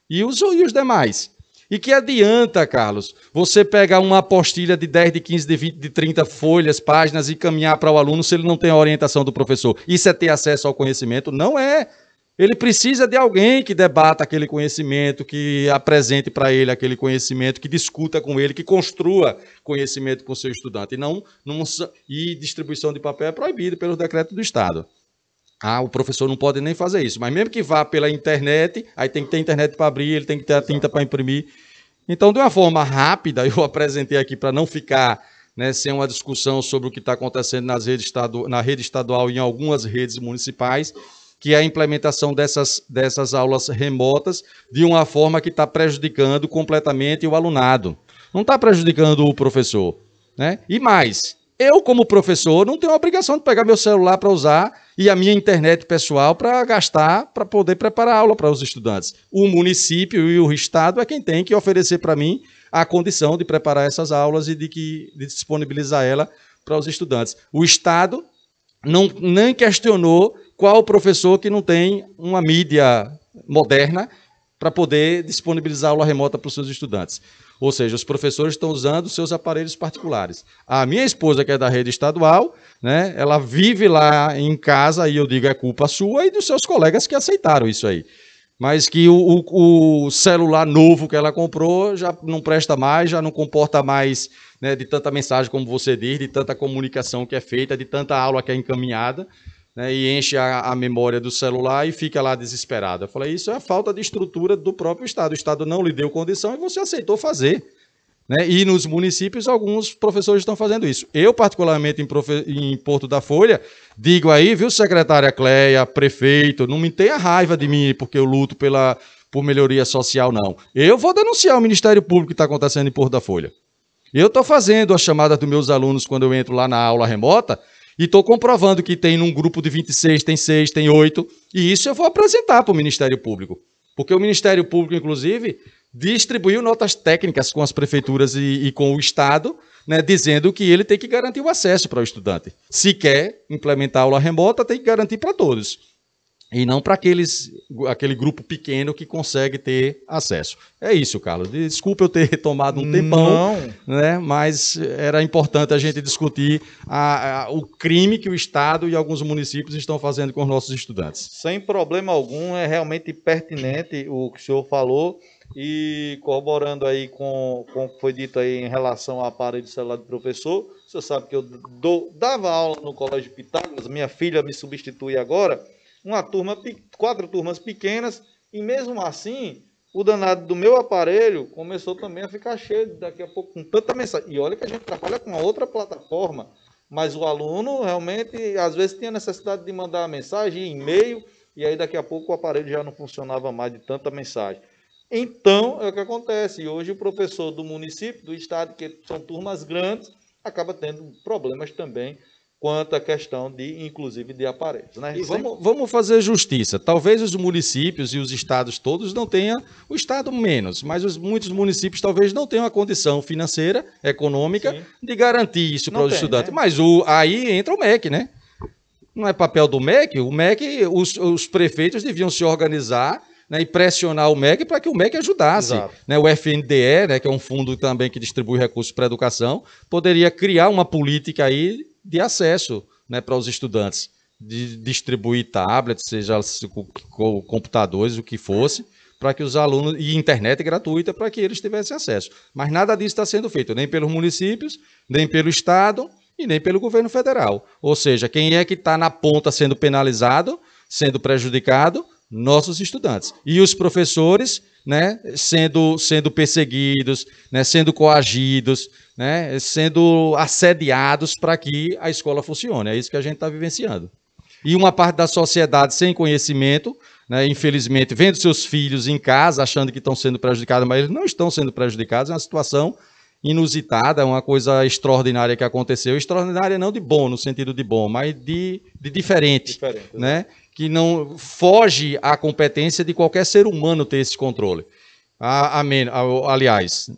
E os, e os demais? E que adianta, Carlos, você pegar uma apostilha de 10, de 15, de 20, de 30 folhas, páginas e caminhar para o aluno se ele não tem a orientação do professor? Isso é ter acesso ao conhecimento? Não é. Ele precisa de alguém que debata aquele conhecimento, que apresente para ele aquele conhecimento, que discuta com ele, que construa conhecimento com o seu estudante. E, não, não, e distribuição de papel é proibido pelo decreto do Estado. Ah, o professor não pode nem fazer isso. Mas mesmo que vá pela internet, aí tem que ter internet para abrir, ele tem que ter a tinta para imprimir. Então, de uma forma rápida, eu apresentei aqui para não ficar né, sem uma discussão sobre o que está acontecendo nas redes na rede estadual e em algumas redes municipais que é a implementação dessas, dessas aulas remotas de uma forma que está prejudicando completamente o alunado. Não está prejudicando o professor. Né? E mais, eu, como professor, não tenho a obrigação de pegar meu celular para usar e a minha internet pessoal para gastar para poder preparar aula para os estudantes. O município e o estado é quem tem que oferecer para mim a condição de preparar essas aulas e de, que, de disponibilizar ela para os estudantes. O estado não nem questionou qual professor que não tem uma mídia moderna para poder disponibilizar aula remota para os seus estudantes? Ou seja, os professores estão usando seus aparelhos particulares. A minha esposa, que é da rede estadual, né, ela vive lá em casa, e eu digo é culpa sua e dos seus colegas que aceitaram isso aí mas que o, o, o, celular novo que ela comprou já não presta mais, já não comporta mais né, de tanta mensagem como você diz, de tanta comunicação que é feita, de tanta aula que é encaminhada né, e enche a, a, memória do celular e fica lá desesperado. Eu falei, isso é falta de estrutura do próprio Estado. O Estado não lhe deu condição e você aceitou fazer. Né? E nos municípios, alguns professores estão fazendo isso. Eu, particularmente, em, profe... em Porto da Folha, digo aí, viu, secretária Cleia, prefeito, não me tenha raiva de mim porque eu luto pela, por melhoria social, não. Eu vou denunciar o Ministério Público que está acontecendo em Porto da Folha. Eu estou fazendo a chamada dos meus alunos quando eu entro lá na aula remota e estou comprovando que tem num grupo de 26, tem 6, tem 8. E isso eu vou apresentar para o Ministério Público. Porque o Ministério Público, inclusive, distribuiu notas técnicas com as prefeituras e, e com o Estado, né, dizendo que ele tem que garantir o acesso para o estudante. Se quer implementar aula remota, tem que garantir para todos e não para aqueles aquele grupo pequeno que consegue ter acesso. É isso, Carlos. Desculpa eu ter tomado um tempão, não. né? Mas era importante a gente discutir a, a, o crime que o estado e alguns municípios estão fazendo com os nossos estudantes. Sem problema algum, é realmente pertinente o que o senhor falou e corroborando aí com, com o que foi dito aí em relação à parede celular do professor. Você sabe que eu dou, dava aula no Colégio Pitágoras, minha filha me substitui agora uma turma, quatro turmas pequenas, e mesmo assim, o danado do meu aparelho começou também a ficar cheio daqui a pouco com tanta mensagem. E olha que a gente trabalha com uma outra plataforma, mas o aluno realmente às vezes tinha necessidade de mandar a mensagem, e-mail, e aí daqui a pouco o aparelho já não funcionava mais de tanta mensagem. Então, é o que acontece. Hoje o professor do município, do estado, que são turmas grandes, acaba tendo problemas também quanto à questão de, inclusive, de aparelhos. Né? Vamos, vamos, fazer justiça. Talvez os municípios e os estados todos não tenham, o estado menos, mas os, muitos municípios talvez não tenham a condição financeira, econômica, Sim. de garantir isso para os estudantes. Né? Mas o, aí entra o MEC, né? Não é papel do MEC? O MEC, os, os prefeitos deviam se organizar né, e pressionar o MEC para que o MEC ajudasse. Né, o FNDE, né, que é um fundo também que distribui recursos para a educação, poderia criar uma política aí de acesso né, para os estudantes, de distribuir tablets, seja computadores, o que fosse, para que os alunos, e internet gratuita, para que eles tivessem acesso. Mas nada disso está sendo feito, nem pelos municípios, nem pelo Estado e nem pelo governo federal. Ou seja, quem é que está na ponta sendo penalizado, sendo prejudicado, nossos estudantes. E os professores, né, sendo, sendo perseguidos, né, sendo coagidos, né, sendo assediados para que a escola funcione. É isso que a gente está vivenciando. E uma parte da sociedade sem conhecimento, né, infelizmente, vendo seus filhos em casa, achando que estão sendo prejudicados, mas eles não estão sendo prejudicados, é uma situação inusitada, é uma coisa extraordinária que aconteceu. Extraordinária não de bom, no sentido de bom, mas de, de diferente, diferente né? né? que não foge à competência de qualquer ser humano ter esse controle. A, a, a, aliás,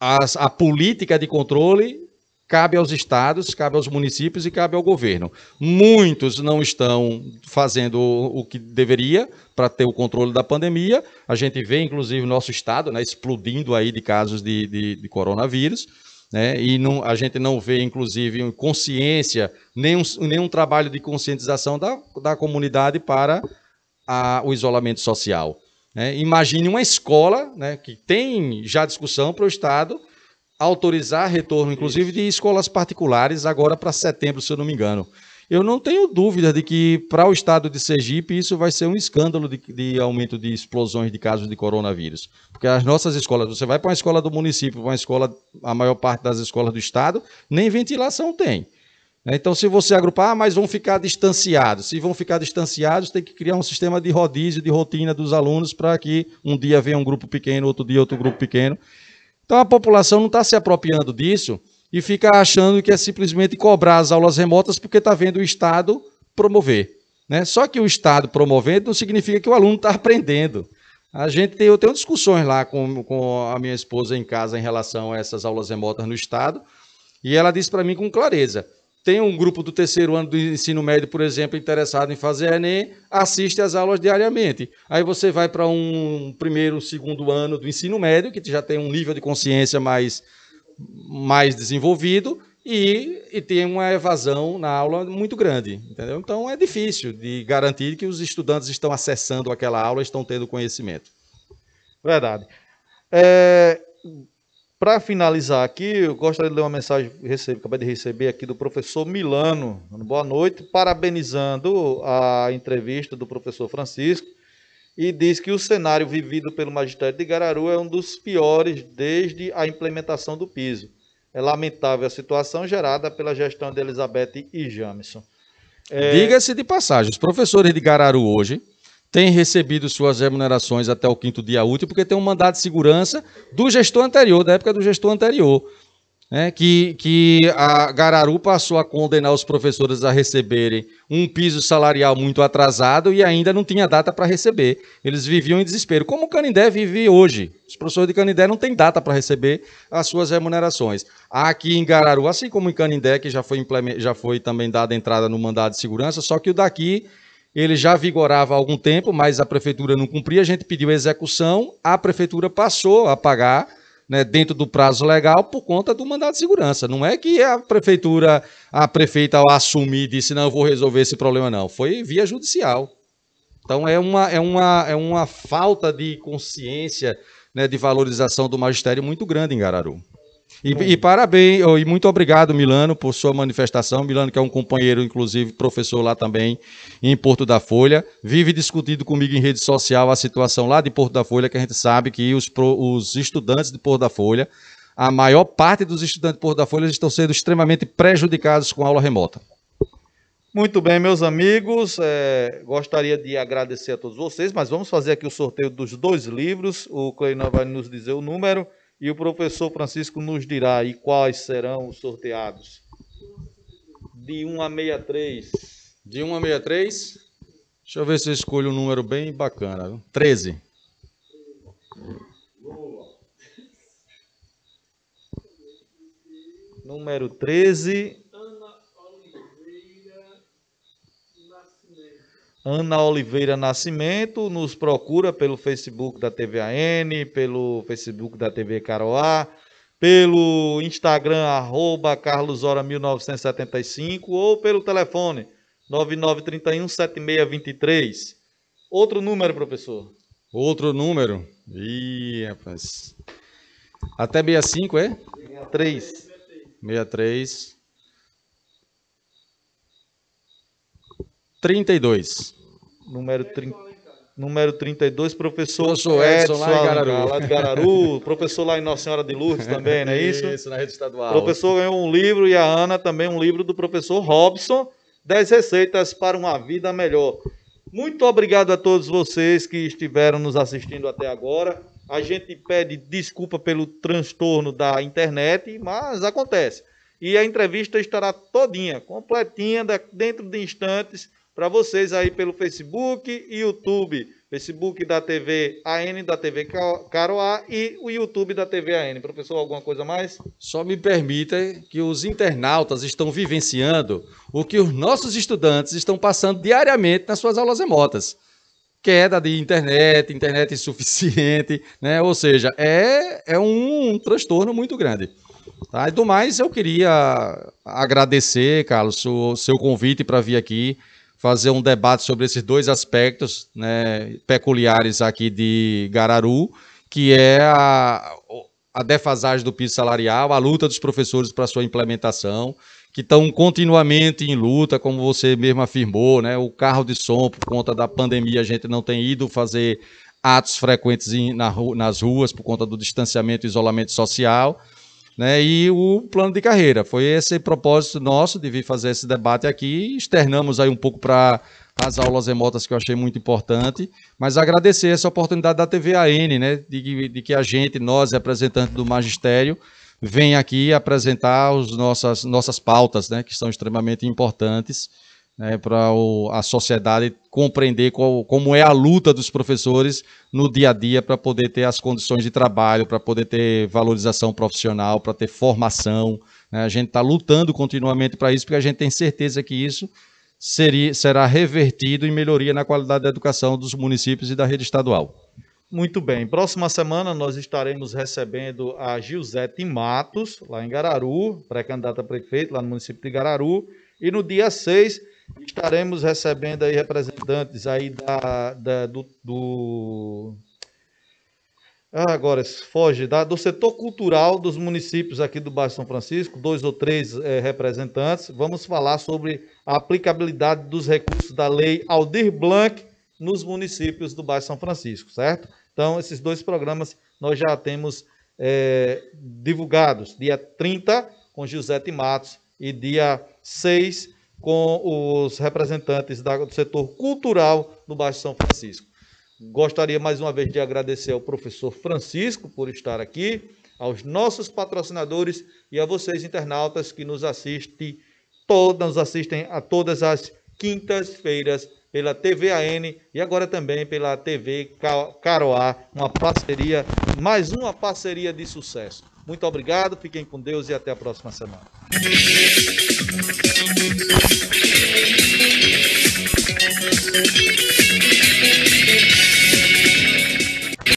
a política de controle cabe aos estados, cabe aos municípios e cabe ao governo. Muitos não estão fazendo o que deveria para ter o controle da pandemia. A gente vê, inclusive, nosso estado né, explodindo aí de casos de, de, de coronavírus né? e não, a gente não vê, inclusive, consciência, nenhum, nenhum trabalho de conscientização da, da comunidade para a, o isolamento social. Né? Imagine uma escola né, que tem já discussão para o Estado autorizar retorno, inclusive, de escolas particulares agora para setembro, se eu não me engano. Eu não tenho dúvida de que para o estado de Sergipe isso vai ser um escândalo de, de, aumento de explosões de casos de coronavírus. Porque as nossas escolas, você vai para uma escola do município, uma escola, a maior parte das escolas do estado, nem ventilação tem. Né? Então, se você agrupar, ah, mas vão ficar distanciados. Se vão ficar distanciados, tem que criar um sistema de rodízio, de rotina dos alunos, para que um dia venha um grupo pequeno, outro dia outro grupo pequeno. Então, a população não está se apropriando disso e fica achando que é simplesmente cobrar as aulas remotas porque está vendo o Estado promover. Né? Só que o Estado promovendo não significa que o aluno está aprendendo. A gente tem, eu tenho discussões lá com, com a minha esposa em casa em relação a essas aulas remotas no Estado, e ela disse para mim com clareza: tem um grupo do terceiro ano do ensino médio, por exemplo, interessado em fazer Enem, assiste às aulas diariamente. Aí você vai para um primeiro, segundo ano do ensino médio, que já tem um nível de consciência mais mais desenvolvido e, e tem uma evasão na aula muito grande, entendeu? Então é difícil de garantir que os estudantes estão acessando aquela aula, estão tendo conhecimento. Verdade. É, Para finalizar aqui, eu gostaria de ler uma mensagem que recebi, acabei de receber aqui do professor Milano. Boa noite, parabenizando a entrevista do professor Francisco e diz que o cenário vivido pelo magistério de Gararu é um dos piores desde a implementação do piso. É lamentável a situação gerada pela gestão de Elizabeth e Jamison. É... Diga-se de passagem, os professores de Gararu hoje têm recebido suas remunerações até o quinto dia útil, porque tem um mandado de segurança do gestor anterior, da época do gestor anterior né, que, que a Gararu passou a condenar os professores a receberem um piso salarial muito atrasado e ainda não tinha data para receber. Eles viviam em desespero, como o Canindé vive hoje. Os professores de Canindé não têm data para receber as suas remunerações. Aqui em Gararu, assim como em Canindé, que já foi, já foi também dada entrada no mandado de segurança, só que o daqui ele já vigorava há algum tempo, mas a prefeitura não cumpria, a gente pediu execução, a prefeitura passou a pagar né, dentro do prazo legal por conta do mandado de segurança. Não é que a prefeitura, a prefeita assumir e disse, não, eu vou resolver esse problema, não. Foi via judicial. Então é uma, é uma, é uma falta de consciência né, de valorização do magistério muito grande em Gararu. E, e, parabéns, oh, e muito obrigado, Milano, por sua manifestação. Milano, que é um companheiro, inclusive, professor lá também em Porto da Folha, vive discutindo comigo em rede social a situação lá de Porto da Folha, que a gente sabe que os, os estudantes de Porto da Folha, a maior parte dos estudantes de Porto da Folha estão sendo extremamente prejudicados com a aula remota. Muito bem, meus amigos, é, gostaria de agradecer a todos vocês, mas vamos fazer aqui o sorteio dos dois livros. O Cleinon vai nos dizer o número e o professor Francisco nos dirá aí quais serão os sorteados. De 1 a 63. De 1 a 63? Deixa eu ver se eu escolho um número bem bacana. Viu? 13. Número 13 Ana Oliveira Nascimento nos procura pelo Facebook da TVAN, pelo Facebook da TV Caroá, pelo Instagram, arroba carlosora1975 ou pelo telefone 99317623. Outro número, professor. Outro número? Ih, rapaz. Até 65, é? 63. 63. 32. Número 30. Número 32, professor, professor Edson, Edson lá, em Gararu. lá de Gararu, professor lá em Nossa Senhora de Lourdes também, não é isso? Isso, na rede estadual. O professor ganhou um livro e a Ana também um livro do professor Robson, 10 receitas para uma vida melhor. Muito obrigado a todos vocês que estiveram nos assistindo até agora. A gente pede desculpa pelo transtorno da internet, mas acontece. E a entrevista estará todinha, completinha, dentro de instantes, para vocês aí pelo Facebook e YouTube. Facebook da TV AN, da TV Caroá e o YouTube da TV AN. Professor, alguma coisa mais? Só me permita que os internautas estão vivenciando o que os nossos estudantes estão passando diariamente nas suas aulas remotas. Queda de internet, internet insuficiente, né? Ou seja, é, é um, um transtorno muito grande. Tá? E do mais, eu queria agradecer, Carlos, o seu convite para vir aqui fazer um debate sobre esses dois aspectos né, peculiares aqui de Gararu, que é a, a defasagem do piso salarial, a luta dos professores para sua implementação, que estão continuamente em luta, como você mesmo afirmou, né? O carro de som, por conta da pandemia, a gente não tem ido fazer atos frequentes nas ruas por conta do distanciamento e isolamento social né, e o plano de carreira. Foi esse propósito nosso de vir fazer esse debate aqui. Externamos aí um pouco para as aulas remotas que eu achei muito importante, mas agradecer essa oportunidade da TV AN, né, de, de que a gente, nós, representantes do magistério, venha aqui apresentar as nossas, nossas pautas, né, que são extremamente importantes né, para a sociedade compreender qual, como é a luta dos professores no dia a dia para poder ter as condições de trabalho, para poder ter valorização profissional, para ter formação. Né? A gente está lutando continuamente para isso, porque a gente tem certeza que isso seria, será revertido em melhoria na qualidade da educação dos municípios e da rede estadual. Muito bem. Próxima semana nós estaremos recebendo a Gilzete Matos, lá em Gararu, pré-candidata a prefeito, lá no município de Gararu. E no dia 6 Estaremos recebendo aí representantes aí da, da do, do... Ah, agora foge da, do setor cultural dos municípios aqui do Baixo São Francisco, dois ou três é, representantes. Vamos falar sobre a aplicabilidade dos recursos da Lei Aldir Blanc nos municípios do Baixo São Francisco, certo? Então, esses dois programas nós já temos é, divulgados. Dia 30 com José Matos e dia 6 com os representantes do setor cultural do Baixo São Francisco. Gostaria mais uma vez de agradecer ao professor Francisco por estar aqui, aos nossos patrocinadores e a vocês, internautas, que nos assistem, todas, nos assistem a todas as quintas-feiras pela TVAN e agora também pela TV Caroá, uma parceria, mais uma parceria de sucesso. Muito obrigado, fiquem com Deus e até a próxima semana. Thank you.